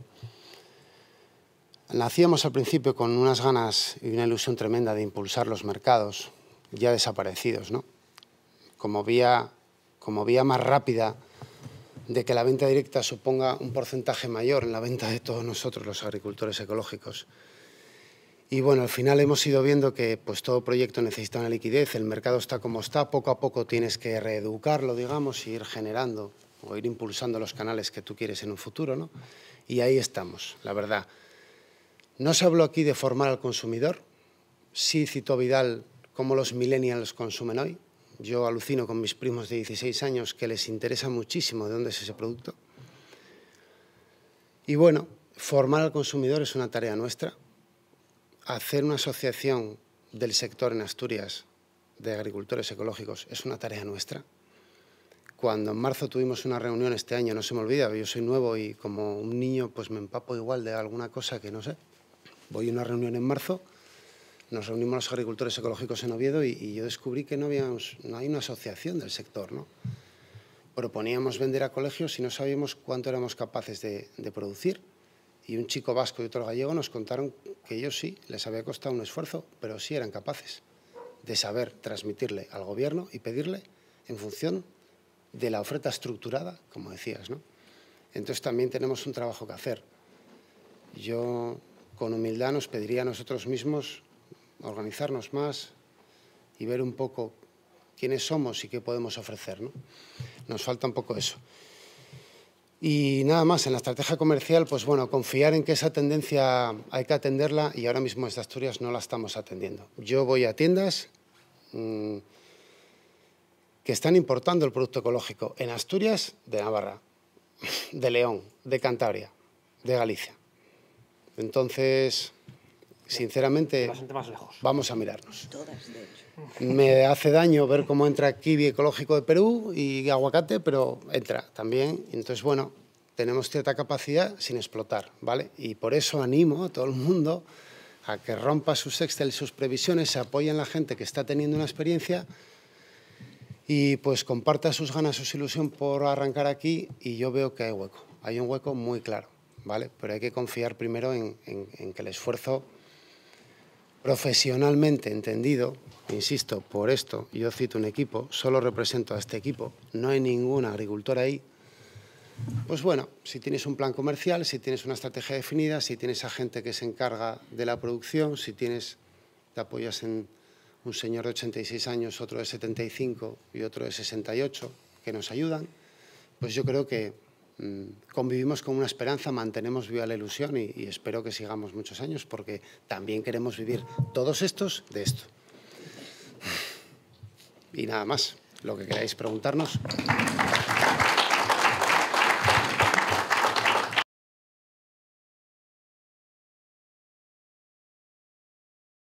Speaker 6: Nacíamos al principio con unas ganas y una ilusión tremenda de impulsar los mercados ya desaparecidos, ¿no? Como vía, como vía más rápida de que la venta directa suponga un porcentaje mayor en la venta de todos nosotros los agricultores ecológicos. Y bueno, al final hemos ido viendo que pues, todo proyecto necesita una liquidez, el mercado está como está, poco a poco tienes que reeducarlo, digamos, e ir generando o ir impulsando los canales que tú quieres en un futuro, ¿no? Y ahí estamos, la verdad. No se habló aquí de formar al consumidor. Sí citó Vidal cómo los millennials consumen hoy. Yo alucino con mis primos de 16 años que les interesa muchísimo de dónde es ese producto. Y bueno, formar al consumidor es una tarea nuestra. Hacer una asociación del sector en Asturias de agricultores ecológicos es una tarea nuestra. Cuando en marzo tuvimos una reunión este año, no se me olvida, yo soy nuevo y como un niño pues me empapo igual de alguna cosa que no sé voy a una reunión en marzo, nos reunimos los agricultores ecológicos en Oviedo y, yo descubrí que no, había, no hay una asociación del sector. ¿no? Proponíamos vender a colegios y no sabíamos cuánto éramos capaces de, de producir. Y un chico vasco y otro gallego nos contaron que ellos sí, les había costado un esfuerzo, pero sí eran capaces de saber transmitirle al gobierno y pedirle en función de la oferta estructurada, como decías. ¿no? Entonces también tenemos un trabajo que hacer. Yo con humildad nos pediría a nosotros mismos organizarnos más y ver un poco quiénes somos y qué podemos ofrecer. Nos falta un poco eso. Y nada más, en la estrategia comercial, pues bueno, confiar en que esa tendencia hay que atenderla y ahora mismo desde Asturias no la estamos atendiendo. Yo voy a tiendas mm, que están importando el producto ecológico en Asturias, de Navarra, de León, de Cantabria, de Galicia. Entonces, sinceramente, vamos a mirarnos. Me hace daño ver cómo entra kiwi ecológico de Perú y aguacate, pero entra también. Entonces, bueno, tenemos cierta capacidad sin explotar, ¿vale? Y por eso animo a todo el mundo a que rompa sus Excel, sus previsiones, se apoye en la gente que está teniendo una experiencia y pues comparta sus ganas, su ilusión por arrancar aquí y yo veo que hay hueco, hay un hueco muy claro. Pero hay que confiar primero en, que el esfuerzo profesionalmente entendido, insisto, por esto, yo cito un equipo, solo represento a este equipo, no hay ningún agricultor ahí, pues bueno, si tienes un plan comercial, si tienes una estrategia definida, si tienes a gente que se encarga de la producción, si tienes, te apoyas en un señor de 86 años, otro de 75 y otro de 68 que nos ayudan, pues yo creo que Mm, convivimos con una esperanza, mantenemos viva la ilusión y, espero que sigamos muchos años porque también queremos vivir todos estos de esto. Y nada más, lo que queráis preguntarnos.